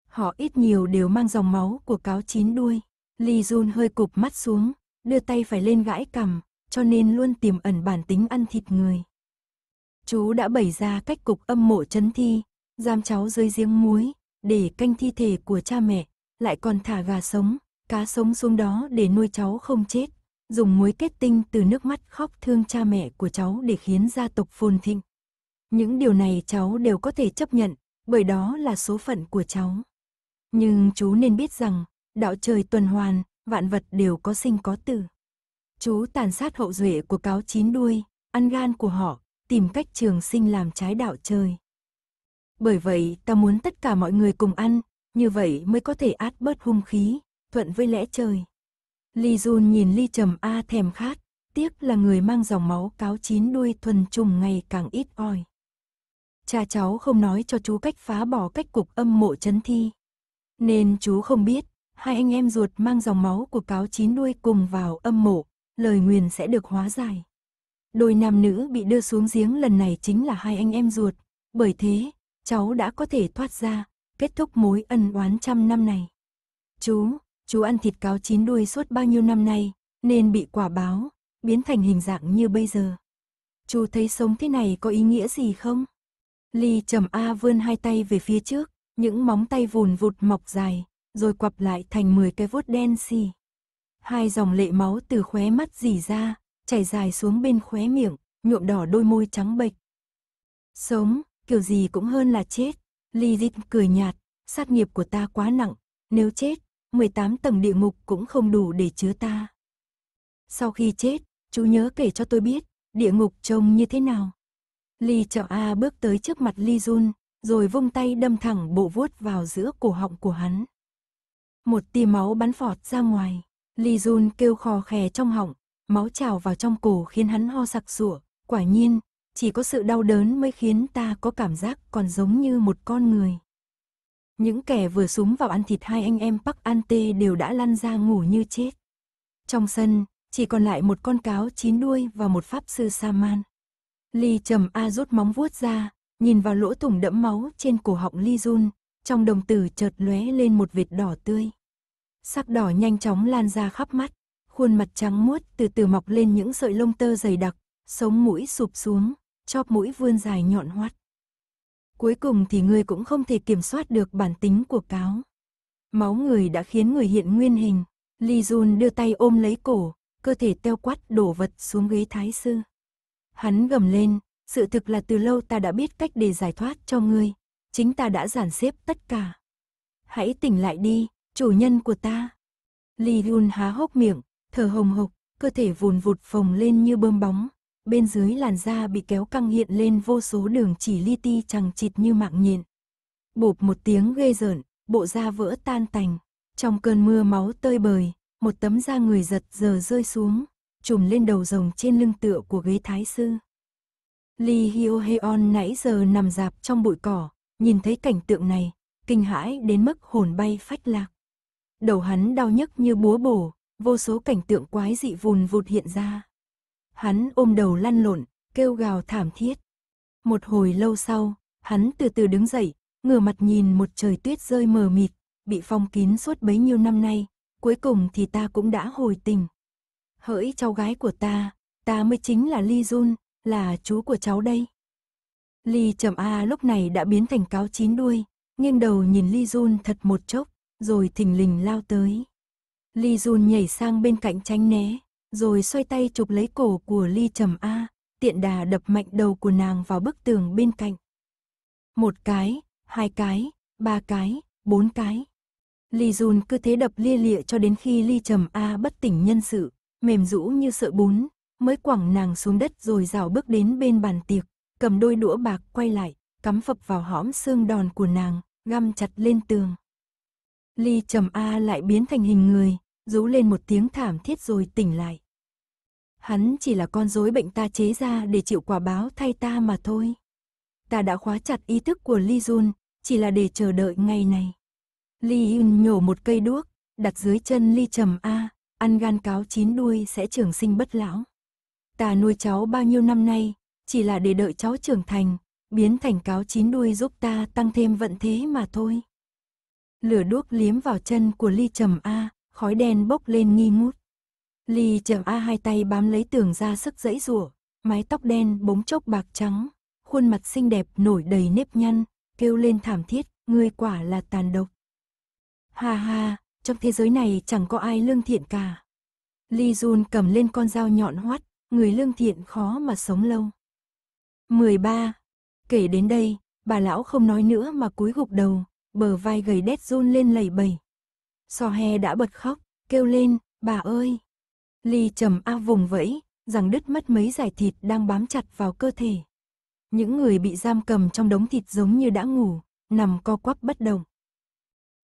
Họ ít nhiều đều mang dòng máu của cáo chín đuôi. Lee Jun hơi cụp mắt xuống, đưa tay phải lên gãi cằm, cho nên luôn tiềm ẩn bản tính ăn thịt người. Chú đã bày ra cách cục âm mộ chấn thi, giam cháu dưới giếng muối, để canh thi thể của cha mẹ, lại còn thả gà sống, cá sống xuống đó để nuôi cháu không chết, dùng muối kết tinh từ nước mắt khóc thương cha mẹ của cháu để khiến gia tộc phồn thịnh. Những điều này cháu đều có thể chấp nhận, bởi đó là số phận của cháu. Nhưng chú nên biết rằng, Đạo trời tuần hoàn, vạn vật đều có sinh có tử. Chú tàn sát hậu duệ của cáo chín đuôi, ăn gan của họ, tìm cách trường sinh làm trái đạo trời. Bởi vậy, ta muốn tất cả mọi người cùng ăn, như vậy mới có thể át bớt hung khí, thuận với lẽ trời. Ly Jun nhìn Ly Trầm A thèm khát, tiếc là người mang dòng máu cáo chín đuôi thuần trùng ngày càng ít oi. Cha cháu không nói cho chú cách phá bỏ cách cục âm mộ chấn thi. Nên chú không biết, hai anh em ruột mang dòng máu của cáo chín đuôi cùng vào âm mộ, lời nguyền sẽ được hóa giải. Đôi nam nữ bị đưa xuống giếng lần này chính là hai anh em ruột, bởi thế, cháu đã có thể thoát ra, kết thúc mối ân oán trăm năm này. Chú, chú ăn thịt cáo chín đuôi suốt bao nhiêu năm nay, nên bị quả báo, biến thành hình dạng như bây giờ. Chú thấy sống thế này có ý nghĩa gì không? Ly trầm A vươn hai tay về phía trước, những móng tay vùn vụt mọc dài, rồi quặp lại thành 10 cái vuốt đen xì. Hai dòng lệ máu từ khóe mắt dì ra, chảy dài xuống bên khóe miệng, nhuộm đỏ đôi môi trắng bệch. Sống, kiểu gì cũng hơn là chết. Ly Dịch cười nhạt, sát nghiệp của ta quá nặng, nếu chết, 18 tầng địa ngục cũng không đủ để chứa ta. Sau khi chết, chú nhớ kể cho tôi biết, địa ngục trông như thế nào. Ly Trọng A bước tới trước mặt Ly Jun, rồi vung tay đâm thẳng bộ vuốt vào giữa cổ họng của hắn. Một tia máu bắn phọt ra ngoài. Lee Jun kêu khò khè trong họng, máu trào vào trong cổ khiến hắn ho sặc sủa. Quả nhiên, chỉ có sự đau đớn mới khiến ta có cảm giác còn giống như một con người. Những kẻ vừa súng vào ăn thịt hai anh em Park An Tê đều đã lăn ra ngủ như chết. Trong sân, chỉ còn lại một con cáo chín đuôi và một pháp sư Saman. Ly trầm A rút móng vuốt ra, nhìn vào lỗ thủng đẫm máu trên cổ họng Ly Jun, trong đồng tử chợt lóe lên một vệt đỏ tươi. Sắc đỏ nhanh chóng lan ra khắp mắt, khuôn mặt trắng muốt từ từ mọc lên những sợi lông tơ dày đặc, sống mũi sụp xuống, chóp mũi vươn dài nhọn hoắt. Cuối cùng thì ngươi cũng không thể kiểm soát được bản tính của cáo. Máu người đã khiến người hiện nguyên hình, Lee Jun đưa tay ôm lấy cổ, cơ thể teo quắt đổ vật xuống ghế thái sư. Hắn gầm lên, sự thực là từ lâu ta đã biết cách để giải thoát cho ngươi, chính ta đã giản xếp tất cả. Hãy tỉnh lại đi, chủ nhân của ta. Ly Yun há hốc miệng, thở hồng hộc, cơ thể vùn vụt phồng lên như bơm bóng. Bên dưới làn da bị kéo căng hiện lên vô số đường chỉ li ti chẳng chịt như mạng nhện. Bụp một tiếng ghê rợn, bộ da vỡ tan tành. Trong cơn mưa máu tơi bời, một tấm da người giật giờ rơi xuống, trùm lên đầu rồng trên lưng tựa của ghế thái sư. li Hyo Heon nãy giờ nằm dạp trong bụi cỏ, Nhìn thấy cảnh tượng này, kinh hãi đến mức hồn bay phách lạc. Đầu hắn đau nhức như búa bổ, vô số cảnh tượng quái dị vùn vụt hiện ra. Hắn ôm đầu lăn lộn, kêu gào thảm thiết. Một hồi lâu sau, hắn từ từ đứng dậy, ngửa mặt nhìn một trời tuyết rơi mờ mịt, bị phong kín suốt bấy nhiêu năm nay, cuối cùng thì ta cũng đã hồi tình. Hỡi cháu gái của ta, ta mới chính là Ly Jun, là chú của cháu đây. Ly Trầm A lúc này đã biến thành cáo chín đuôi, nghiêng đầu nhìn Ly Jun thật một chốc, rồi thình lình lao tới. Ly Jun nhảy sang bên cạnh tránh né, rồi xoay tay chụp lấy cổ của Ly Trầm A, tiện đà đập mạnh đầu của nàng vào bức tường bên cạnh. Một cái, hai cái, ba cái, bốn cái. Ly Jun cứ thế đập lia lịa cho đến khi Ly Trầm A bất tỉnh nhân sự, mềm rũ như sợi bún, mới quẳng nàng xuống đất rồi rào bước đến bên bàn tiệc cầm đôi đũa bạc quay lại, cắm phập vào hõm xương đòn của nàng, găm chặt lên tường. Ly trầm A lại biến thành hình người, rú lên một tiếng thảm thiết rồi tỉnh lại. Hắn chỉ là con rối bệnh ta chế ra để chịu quả báo thay ta mà thôi. Ta đã khóa chặt ý thức của Ly Jun, chỉ là để chờ đợi ngày này. Ly Yun nhổ một cây đuốc, đặt dưới chân Ly Trầm A, ăn gan cáo chín đuôi sẽ trường sinh bất lão. Ta nuôi cháu bao nhiêu năm nay, chỉ là để đợi cháu trưởng thành, biến thành cáo chín đuôi giúp ta tăng thêm vận thế mà thôi. Lửa đuốc liếm vào chân của Ly Trầm A, khói đen bốc lên nghi ngút. Ly Trầm A hai tay bám lấy tường ra sức dãy rủa, mái tóc đen bóng chốc bạc trắng, khuôn mặt xinh đẹp nổi đầy nếp nhăn, kêu lên thảm thiết, ngươi quả là tàn độc. Ha ha, trong thế giới này chẳng có ai lương thiện cả. Ly Jun cầm lên con dao nhọn hoắt, người lương thiện khó mà sống lâu. 13. Kể đến đây, bà lão không nói nữa mà cúi gục đầu, bờ vai gầy đét run lên lẩy bẩy. So he đã bật khóc, kêu lên, bà ơi. Ly trầm a vùng vẫy, rằng đứt mất mấy giải thịt đang bám chặt vào cơ thể. Những người bị giam cầm trong đống thịt giống như đã ngủ, nằm co quắp bất động.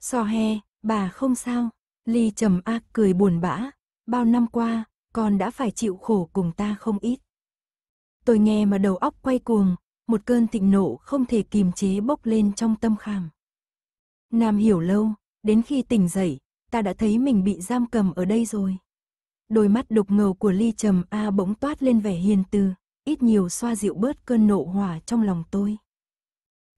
So he, bà không sao. Ly trầm a cười buồn bã, bao năm qua, con đã phải chịu khổ cùng ta không ít. Tôi nghe mà đầu óc quay cuồng, một cơn thịnh nộ không thể kìm chế bốc lên trong tâm khảm. Nam hiểu lâu, đến khi tỉnh dậy, ta đã thấy mình bị giam cầm ở đây rồi. Đôi mắt đục ngầu của Ly Trầm A bỗng toát lên vẻ hiền từ, ít nhiều xoa dịu bớt cơn nộ hỏa trong lòng tôi.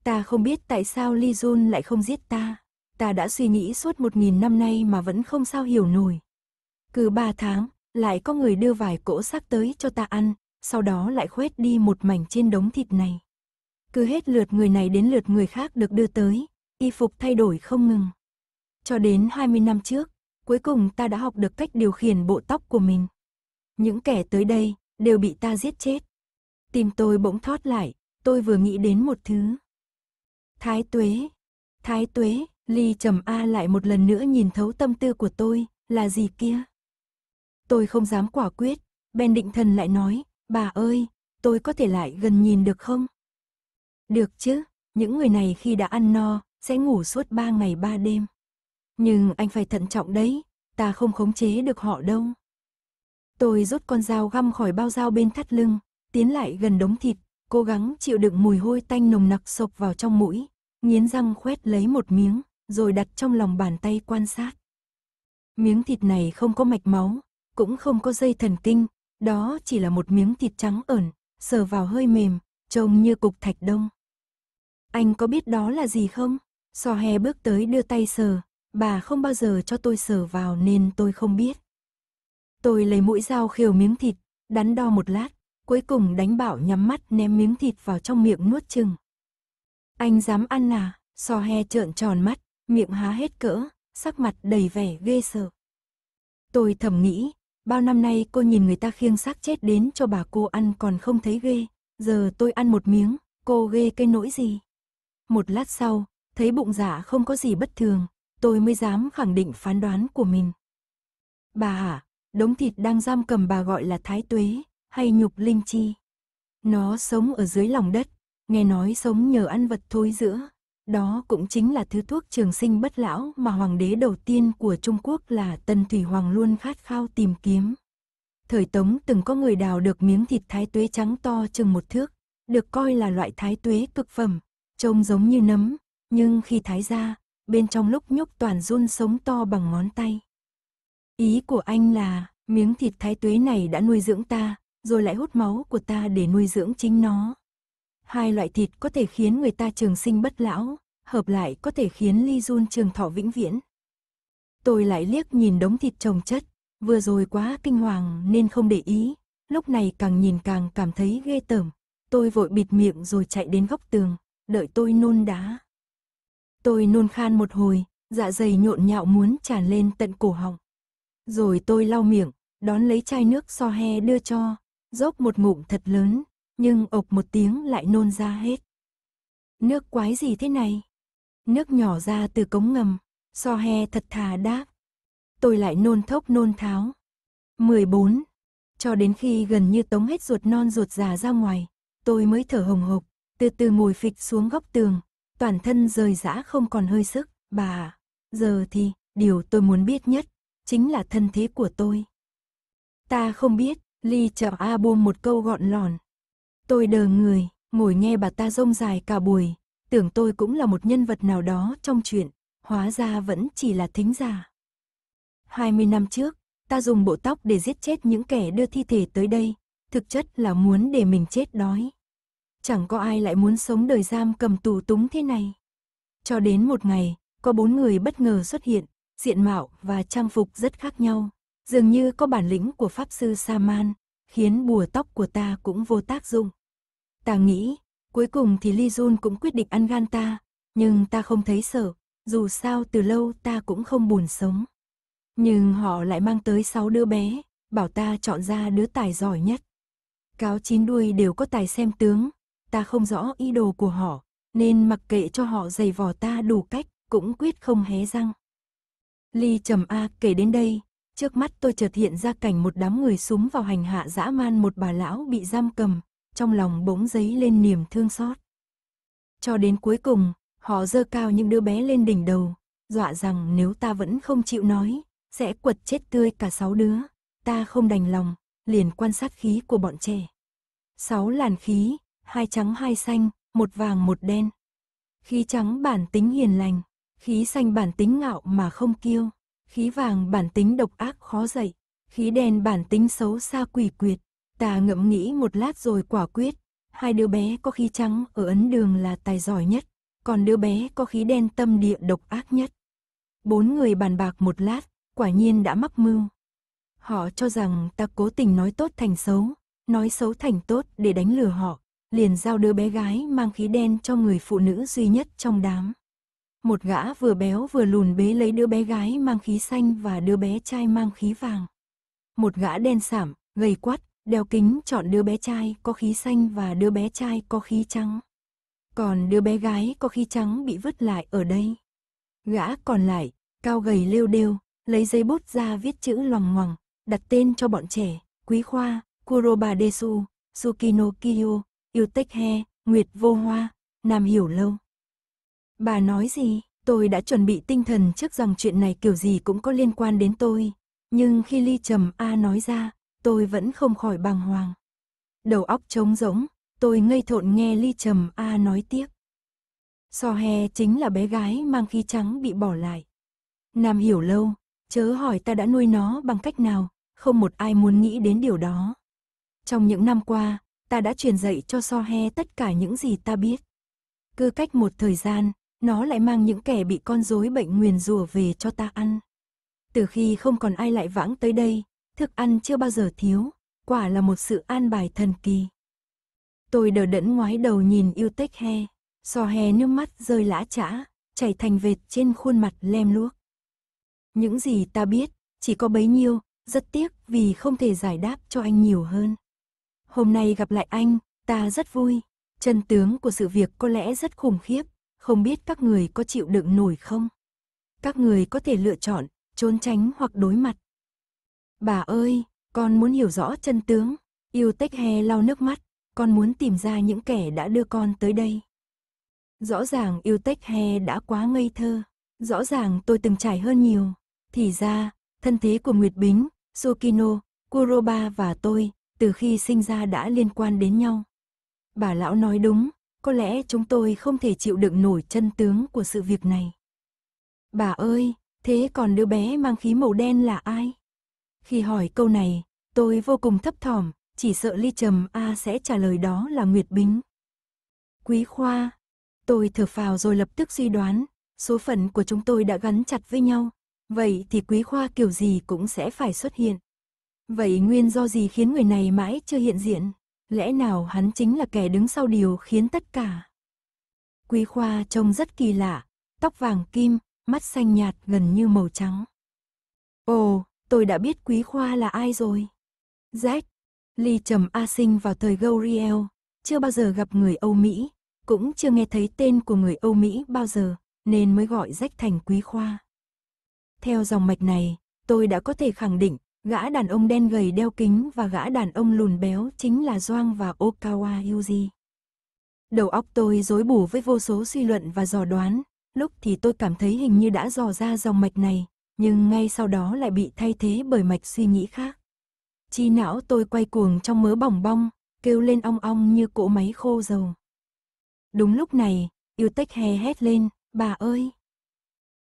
Ta không biết tại sao Ly Jun lại không giết ta. Ta đã suy nghĩ suốt một nghìn năm nay mà vẫn không sao hiểu nổi. Cứ ba tháng, lại có người đưa vài cỗ xác tới cho ta ăn, sau đó lại khoét đi một mảnh trên đống thịt này. Cứ hết lượt người này đến lượt người khác được đưa tới, y phục thay đổi không ngừng. Cho đến 20 năm trước, cuối cùng ta đã học được cách điều khiển bộ tóc của mình. Những kẻ tới đây đều bị ta giết chết. Tìm tôi bỗng thoát lại, tôi vừa nghĩ đến một thứ. Thái tuế, thái tuế, ly trầm A lại một lần nữa nhìn thấu tâm tư của tôi, là gì kia? Tôi không dám quả quyết, Ben Định Thần lại nói, Bà ơi, tôi có thể lại gần nhìn được không? Được chứ, những người này khi đã ăn no, sẽ ngủ suốt ba ngày ba đêm. Nhưng anh phải thận trọng đấy, ta không khống chế được họ đâu. Tôi rút con dao găm khỏi bao dao bên thắt lưng, tiến lại gần đống thịt, cố gắng chịu đựng mùi hôi tanh nồng nặc sộc vào trong mũi, nghiến răng khoét lấy một miếng, rồi đặt trong lòng bàn tay quan sát. Miếng thịt này không có mạch máu, cũng không có dây thần kinh, đó chỉ là một miếng thịt trắng ẩn, sờ vào hơi mềm, trông như cục thạch đông. Anh có biết đó là gì không? So he bước tới đưa tay sờ, bà không bao giờ cho tôi sờ vào nên tôi không biết. Tôi lấy mũi dao khều miếng thịt, đắn đo một lát, cuối cùng đánh bảo nhắm mắt ném miếng thịt vào trong miệng nuốt chừng. Anh dám ăn à? So he trợn tròn mắt, miệng há hết cỡ, sắc mặt đầy vẻ ghê sợ. Tôi thầm nghĩ, Bao năm nay cô nhìn người ta khiêng xác chết đến cho bà cô ăn còn không thấy ghê, giờ tôi ăn một miếng, cô ghê cái nỗi gì. Một lát sau, thấy bụng dạ không có gì bất thường, tôi mới dám khẳng định phán đoán của mình. Bà hả, đống thịt đang giam cầm bà gọi là thái tuế, hay nhục linh chi. Nó sống ở dưới lòng đất, nghe nói sống nhờ ăn vật thối giữa, đó cũng chính là thứ thuốc trường sinh bất lão mà hoàng đế đầu tiên của Trung Quốc là Tân Thủy Hoàng luôn khát khao tìm kiếm. Thời Tống từng có người đào được miếng thịt thái tuế trắng to chừng một thước, được coi là loại thái tuế cực phẩm, trông giống như nấm, nhưng khi thái ra, bên trong lúc nhúc toàn run sống to bằng ngón tay. Ý của anh là, miếng thịt thái tuế này đã nuôi dưỡng ta, rồi lại hút máu của ta để nuôi dưỡng chính nó. Hai loại thịt có thể khiến người ta trường sinh bất lão, hợp lại có thể khiến Ly Jun trường thọ vĩnh viễn. Tôi lại liếc nhìn đống thịt trồng chất, vừa rồi quá kinh hoàng nên không để ý, lúc này càng nhìn càng cảm thấy ghê tởm. Tôi vội bịt miệng rồi chạy đến góc tường, đợi tôi nôn đá. Tôi nôn khan một hồi, dạ dày nhộn nhạo muốn tràn lên tận cổ họng. Rồi tôi lau miệng, đón lấy chai nước so he đưa cho, dốc một ngụm thật lớn, nhưng ộc một tiếng lại nôn ra hết. Nước quái gì thế này? Nước nhỏ ra từ cống ngầm, so he thật thà đáp. Tôi lại nôn thốc nôn tháo. 14. Cho đến khi gần như tống hết ruột non ruột già ra ngoài, tôi mới thở hồng hộc, từ từ ngồi phịch xuống góc tường, toàn thân rời rã không còn hơi sức, bà. Giờ thì, điều tôi muốn biết nhất, chính là thân thế của tôi. Ta không biết, Ly chợ A buông một câu gọn lòn, Tôi đờ người, ngồi nghe bà ta rông dài cả buổi, tưởng tôi cũng là một nhân vật nào đó trong chuyện, hóa ra vẫn chỉ là thính giả. 20 năm trước, ta dùng bộ tóc để giết chết những kẻ đưa thi thể tới đây, thực chất là muốn để mình chết đói. Chẳng có ai lại muốn sống đời giam cầm tù túng thế này. Cho đến một ngày, có bốn người bất ngờ xuất hiện, diện mạo và trang phục rất khác nhau, dường như có bản lĩnh của Pháp Sư Saman, khiến bùa tóc của ta cũng vô tác dụng. Ta nghĩ, cuối cùng thì Ly Jun cũng quyết định ăn gan ta, nhưng ta không thấy sợ, dù sao từ lâu ta cũng không buồn sống. Nhưng họ lại mang tới 6 đứa bé, bảo ta chọn ra đứa tài giỏi nhất. Cáo chín đuôi đều có tài xem tướng, ta không rõ ý đồ của họ, nên mặc kệ cho họ giày vò ta đủ cách, cũng quyết không hé răng. Ly trầm A kể đến đây, trước mắt tôi chợt hiện ra cảnh một đám người súng vào hành hạ dã man một bà lão bị giam cầm, trong lòng bỗng dấy lên niềm thương xót. Cho đến cuối cùng, họ dơ cao những đứa bé lên đỉnh đầu, dọa rằng nếu ta vẫn không chịu nói, sẽ quật chết tươi cả sáu đứa. Ta không đành lòng, liền quan sát khí của bọn trẻ. Sáu làn khí, hai trắng hai xanh, một vàng một đen. Khí trắng bản tính hiền lành, khí xanh bản tính ngạo mà không kiêu, khí vàng bản tính độc ác khó dạy, khí đen bản tính xấu xa quỷ quyệt, Ta ngẫm nghĩ một lát rồi quả quyết, hai đứa bé có khí trắng ở ấn đường là tài giỏi nhất, còn đứa bé có khí đen tâm địa độc ác nhất. Bốn người bàn bạc một lát, quả nhiên đã mắc mưu. Họ cho rằng ta cố tình nói tốt thành xấu, nói xấu thành tốt để đánh lừa họ, liền giao đứa bé gái mang khí đen cho người phụ nữ duy nhất trong đám. Một gã vừa béo vừa lùn bế lấy đứa bé gái mang khí xanh và đứa bé trai mang khí vàng. Một gã đen sảm, gầy quát. Đeo kính chọn đứa bé trai có khí xanh và đứa bé trai có khí trắng. Còn đứa bé gái có khí trắng bị vứt lại ở đây. Gã còn lại, cao gầy lêu đêu, lấy giấy bút ra viết chữ loằng ngoằng, đặt tên cho bọn trẻ, Quý Khoa, Kuroba Desu, Sukino Kiyo, Yuteke, Nguyệt Vô Hoa, Nam Hiểu Lâu. Bà nói gì, tôi đã chuẩn bị tinh thần trước rằng chuyện này kiểu gì cũng có liên quan đến tôi. Nhưng khi Ly Trầm A nói ra, tôi vẫn không khỏi bàng hoàng. Đầu óc trống rỗng, tôi ngây thộn nghe Ly Trầm A nói tiếp. So he chính là bé gái mang khí trắng bị bỏ lại. Nam hiểu lâu, chớ hỏi ta đã nuôi nó bằng cách nào, không một ai muốn nghĩ đến điều đó. Trong những năm qua, ta đã truyền dạy cho So he tất cả những gì ta biết. Cứ cách một thời gian, nó lại mang những kẻ bị con rối bệnh nguyền rủa về cho ta ăn. Từ khi không còn ai lại vãng tới đây, thức ăn chưa bao giờ thiếu, quả là một sự an bài thần kỳ. Tôi đờ đẫn ngoái đầu nhìn yêu tech he, so he nước mắt rơi lã chã, chảy thành vệt trên khuôn mặt lem luốc. Những gì ta biết, chỉ có bấy nhiêu, rất tiếc vì không thể giải đáp cho anh nhiều hơn. Hôm nay gặp lại anh, ta rất vui, chân tướng của sự việc có lẽ rất khủng khiếp, không biết các người có chịu đựng nổi không? Các người có thể lựa chọn, trốn tránh hoặc đối mặt, Bà ơi, con muốn hiểu rõ chân tướng. Yêu Tech He lau nước mắt, con muốn tìm ra những kẻ đã đưa con tới đây. Rõ ràng Yêu Tech He đã quá ngây thơ. Rõ ràng tôi từng trải hơn nhiều. Thì ra, thân thế của Nguyệt Bính, Sokino, Kuroba và tôi, từ khi sinh ra đã liên quan đến nhau. Bà lão nói đúng, có lẽ chúng tôi không thể chịu đựng nổi chân tướng của sự việc này. Bà ơi, thế còn đứa bé mang khí màu đen là ai? Khi hỏi câu này, tôi vô cùng thấp thỏm, chỉ sợ Ly Trầm A sẽ trả lời đó là Nguyệt Bính. Quý Khoa, tôi thở phào rồi lập tức suy đoán, số phận của chúng tôi đã gắn chặt với nhau, vậy thì Quý Khoa kiểu gì cũng sẽ phải xuất hiện. Vậy nguyên do gì khiến người này mãi chưa hiện diện? Lẽ nào hắn chính là kẻ đứng sau điều khiến tất cả? Quý Khoa trông rất kỳ lạ, tóc vàng kim, mắt xanh nhạt gần như màu trắng. Ồ, tôi đã biết Quý Khoa là ai rồi. Jack, Ly Trầm A sinh vào thời Gauriel, chưa bao giờ gặp người Âu Mỹ, cũng chưa nghe thấy tên của người Âu Mỹ bao giờ, nên mới gọi Jack thành Quý Khoa. Theo dòng mạch này, tôi đã có thể khẳng định, gã đàn ông đen gầy đeo kính và gã đàn ông lùn béo chính là Doang và Okawa Yuji. Đầu óc tôi rối bù với vô số suy luận và dò đoán, lúc thì tôi cảm thấy hình như đã dò ra dòng mạch này, nhưng ngay sau đó lại bị thay thế bởi mạch suy nghĩ khác. Chi não tôi quay cuồng trong mớ bỏng bong, kêu lên ong ong như cỗ máy khô dầu. Đúng lúc này, yêu tech hè hét lên, bà ơi.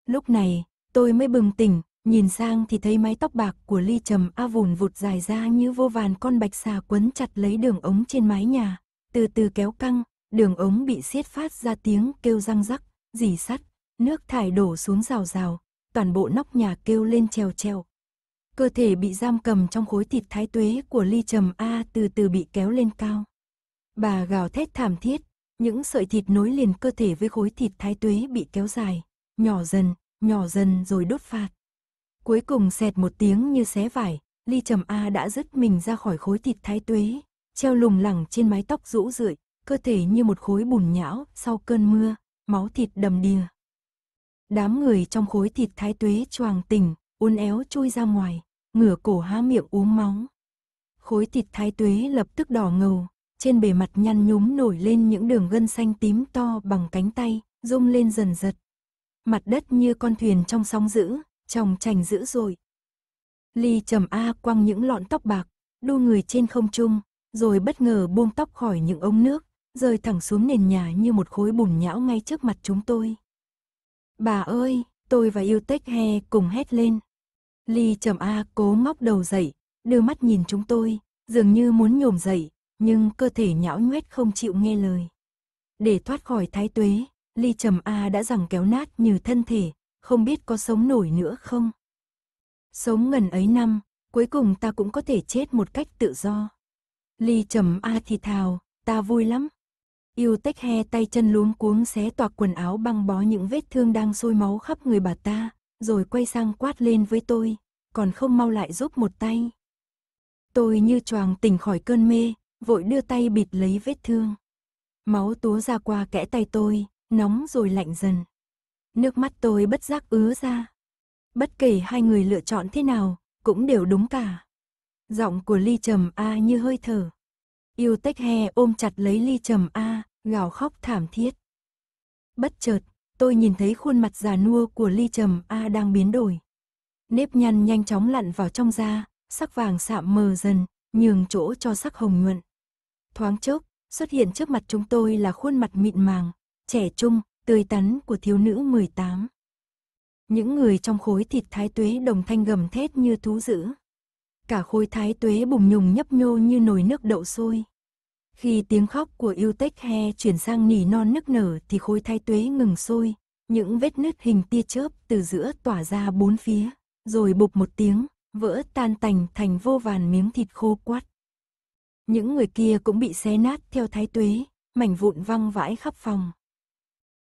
Lúc này, tôi mới bừng tỉnh, nhìn sang thì thấy mái tóc bạc của ly trầm a vùn vụt dài ra như vô vàn con bạch xà quấn chặt lấy đường ống trên mái nhà, từ từ kéo căng, đường ống bị siết phát ra tiếng kêu răng rắc, dì sắt, nước thải đổ xuống rào rào, toàn bộ nóc nhà kêu lên treo treo, Cơ thể bị giam cầm trong khối thịt thái tuế của ly trầm A từ từ bị kéo lên cao. Bà gào thét thảm thiết, những sợi thịt nối liền cơ thể với khối thịt thái tuế bị kéo dài, nhỏ dần, nhỏ dần rồi đốt phạt. Cuối cùng xẹt một tiếng như xé vải, ly trầm A đã dứt mình ra khỏi khối thịt thái tuế, treo lủng lẳng trên mái tóc rũ rượi, cơ thể như một khối bùn nhão sau cơn mưa, máu thịt đầm đìa. Đám người trong khối thịt thái tuế choàng tỉnh, uốn éo chui ra ngoài, ngửa cổ há miệng uống máu. Khối thịt thái tuế lập tức đỏ ngầu, trên bề mặt nhăn nhúm nổi lên những đường gân xanh tím to bằng cánh tay, rung lên dần dật. Mặt đất như con thuyền trong sóng dữ, tròng chành dữ rồi. Ly trầm A quăng những lọn tóc bạc, đu người trên không trung, rồi bất ngờ buông tóc khỏi những ống nước, rơi thẳng xuống nền nhà như một khối bùn nhão ngay trước mặt chúng tôi. Bà ơi, tôi và yêu tech he cùng hét lên. Ly trầm A cố ngóc đầu dậy, đưa mắt nhìn chúng tôi, dường như muốn nhổm dậy, nhưng cơ thể nhão nhoét không chịu nghe lời. Để thoát khỏi thái tuế, Ly trầm A đã rằng kéo nát như thân thể, không biết có sống nổi nữa không. Sống ngần ấy năm, cuối cùng ta cũng có thể chết một cách tự do. Ly trầm A thì thào, ta vui lắm, Yêu tách he tay chân luống cuống xé toạc quần áo băng bó những vết thương đang sôi máu khắp người bà ta, rồi quay sang quát lên với tôi, còn không mau lại giúp một tay. Tôi như choàng tỉnh khỏi cơn mê, vội đưa tay bịt lấy vết thương. Máu túa ra qua kẽ tay tôi, nóng rồi lạnh dần. Nước mắt tôi bất giác ứa ra. Bất kể hai người lựa chọn thế nào, cũng đều đúng cả. Giọng của Ly trầm a như hơi thở. Yêu tech he ôm chặt lấy ly trầm A, gào khóc thảm thiết. Bất chợt, tôi nhìn thấy khuôn mặt già nua của ly trầm A đang biến đổi. Nếp nhăn nhanh chóng lặn vào trong da, sắc vàng sạm mờ dần, nhường chỗ cho sắc hồng nhuận. Thoáng chốc, xuất hiện trước mặt chúng tôi là khuôn mặt mịn màng, trẻ trung, tươi tắn của thiếu nữ 18. Những người trong khối thịt thái tuế đồng thanh gầm thét như thú dữ cả khối thái tuế bùng nhùng nhấp nhô như nồi nước đậu sôi. Khi tiếng khóc của yêu tech he chuyển sang nỉ non nức nở thì khối thái tuế ngừng sôi, những vết nứt hình tia chớp từ giữa tỏa ra bốn phía, rồi bục một tiếng, vỡ tan tành thành vô vàn miếng thịt khô quắt. Những người kia cũng bị xé nát theo thái tuế, mảnh vụn văng vãi khắp phòng.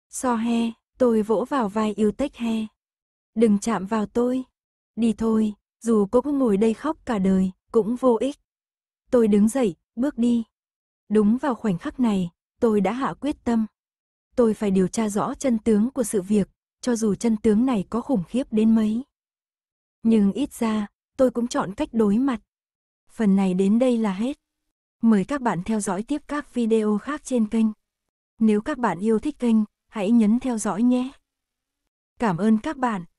So he, tôi vỗ vào vai yêu tech he. Đừng chạm vào tôi. Đi thôi, dù cô cứ ngồi đây khóc cả đời, cũng vô ích. Tôi đứng dậy, bước đi. Đúng vào khoảnh khắc này, tôi đã hạ quyết tâm. Tôi phải điều tra rõ chân tướng của sự việc, cho dù chân tướng này có khủng khiếp đến mấy. Nhưng ít ra, tôi cũng chọn cách đối mặt. Phần này đến đây là hết. Mời các bạn theo dõi tiếp các video khác trên kênh. Nếu các bạn yêu thích kênh, hãy nhấn theo dõi nhé. Cảm ơn các bạn.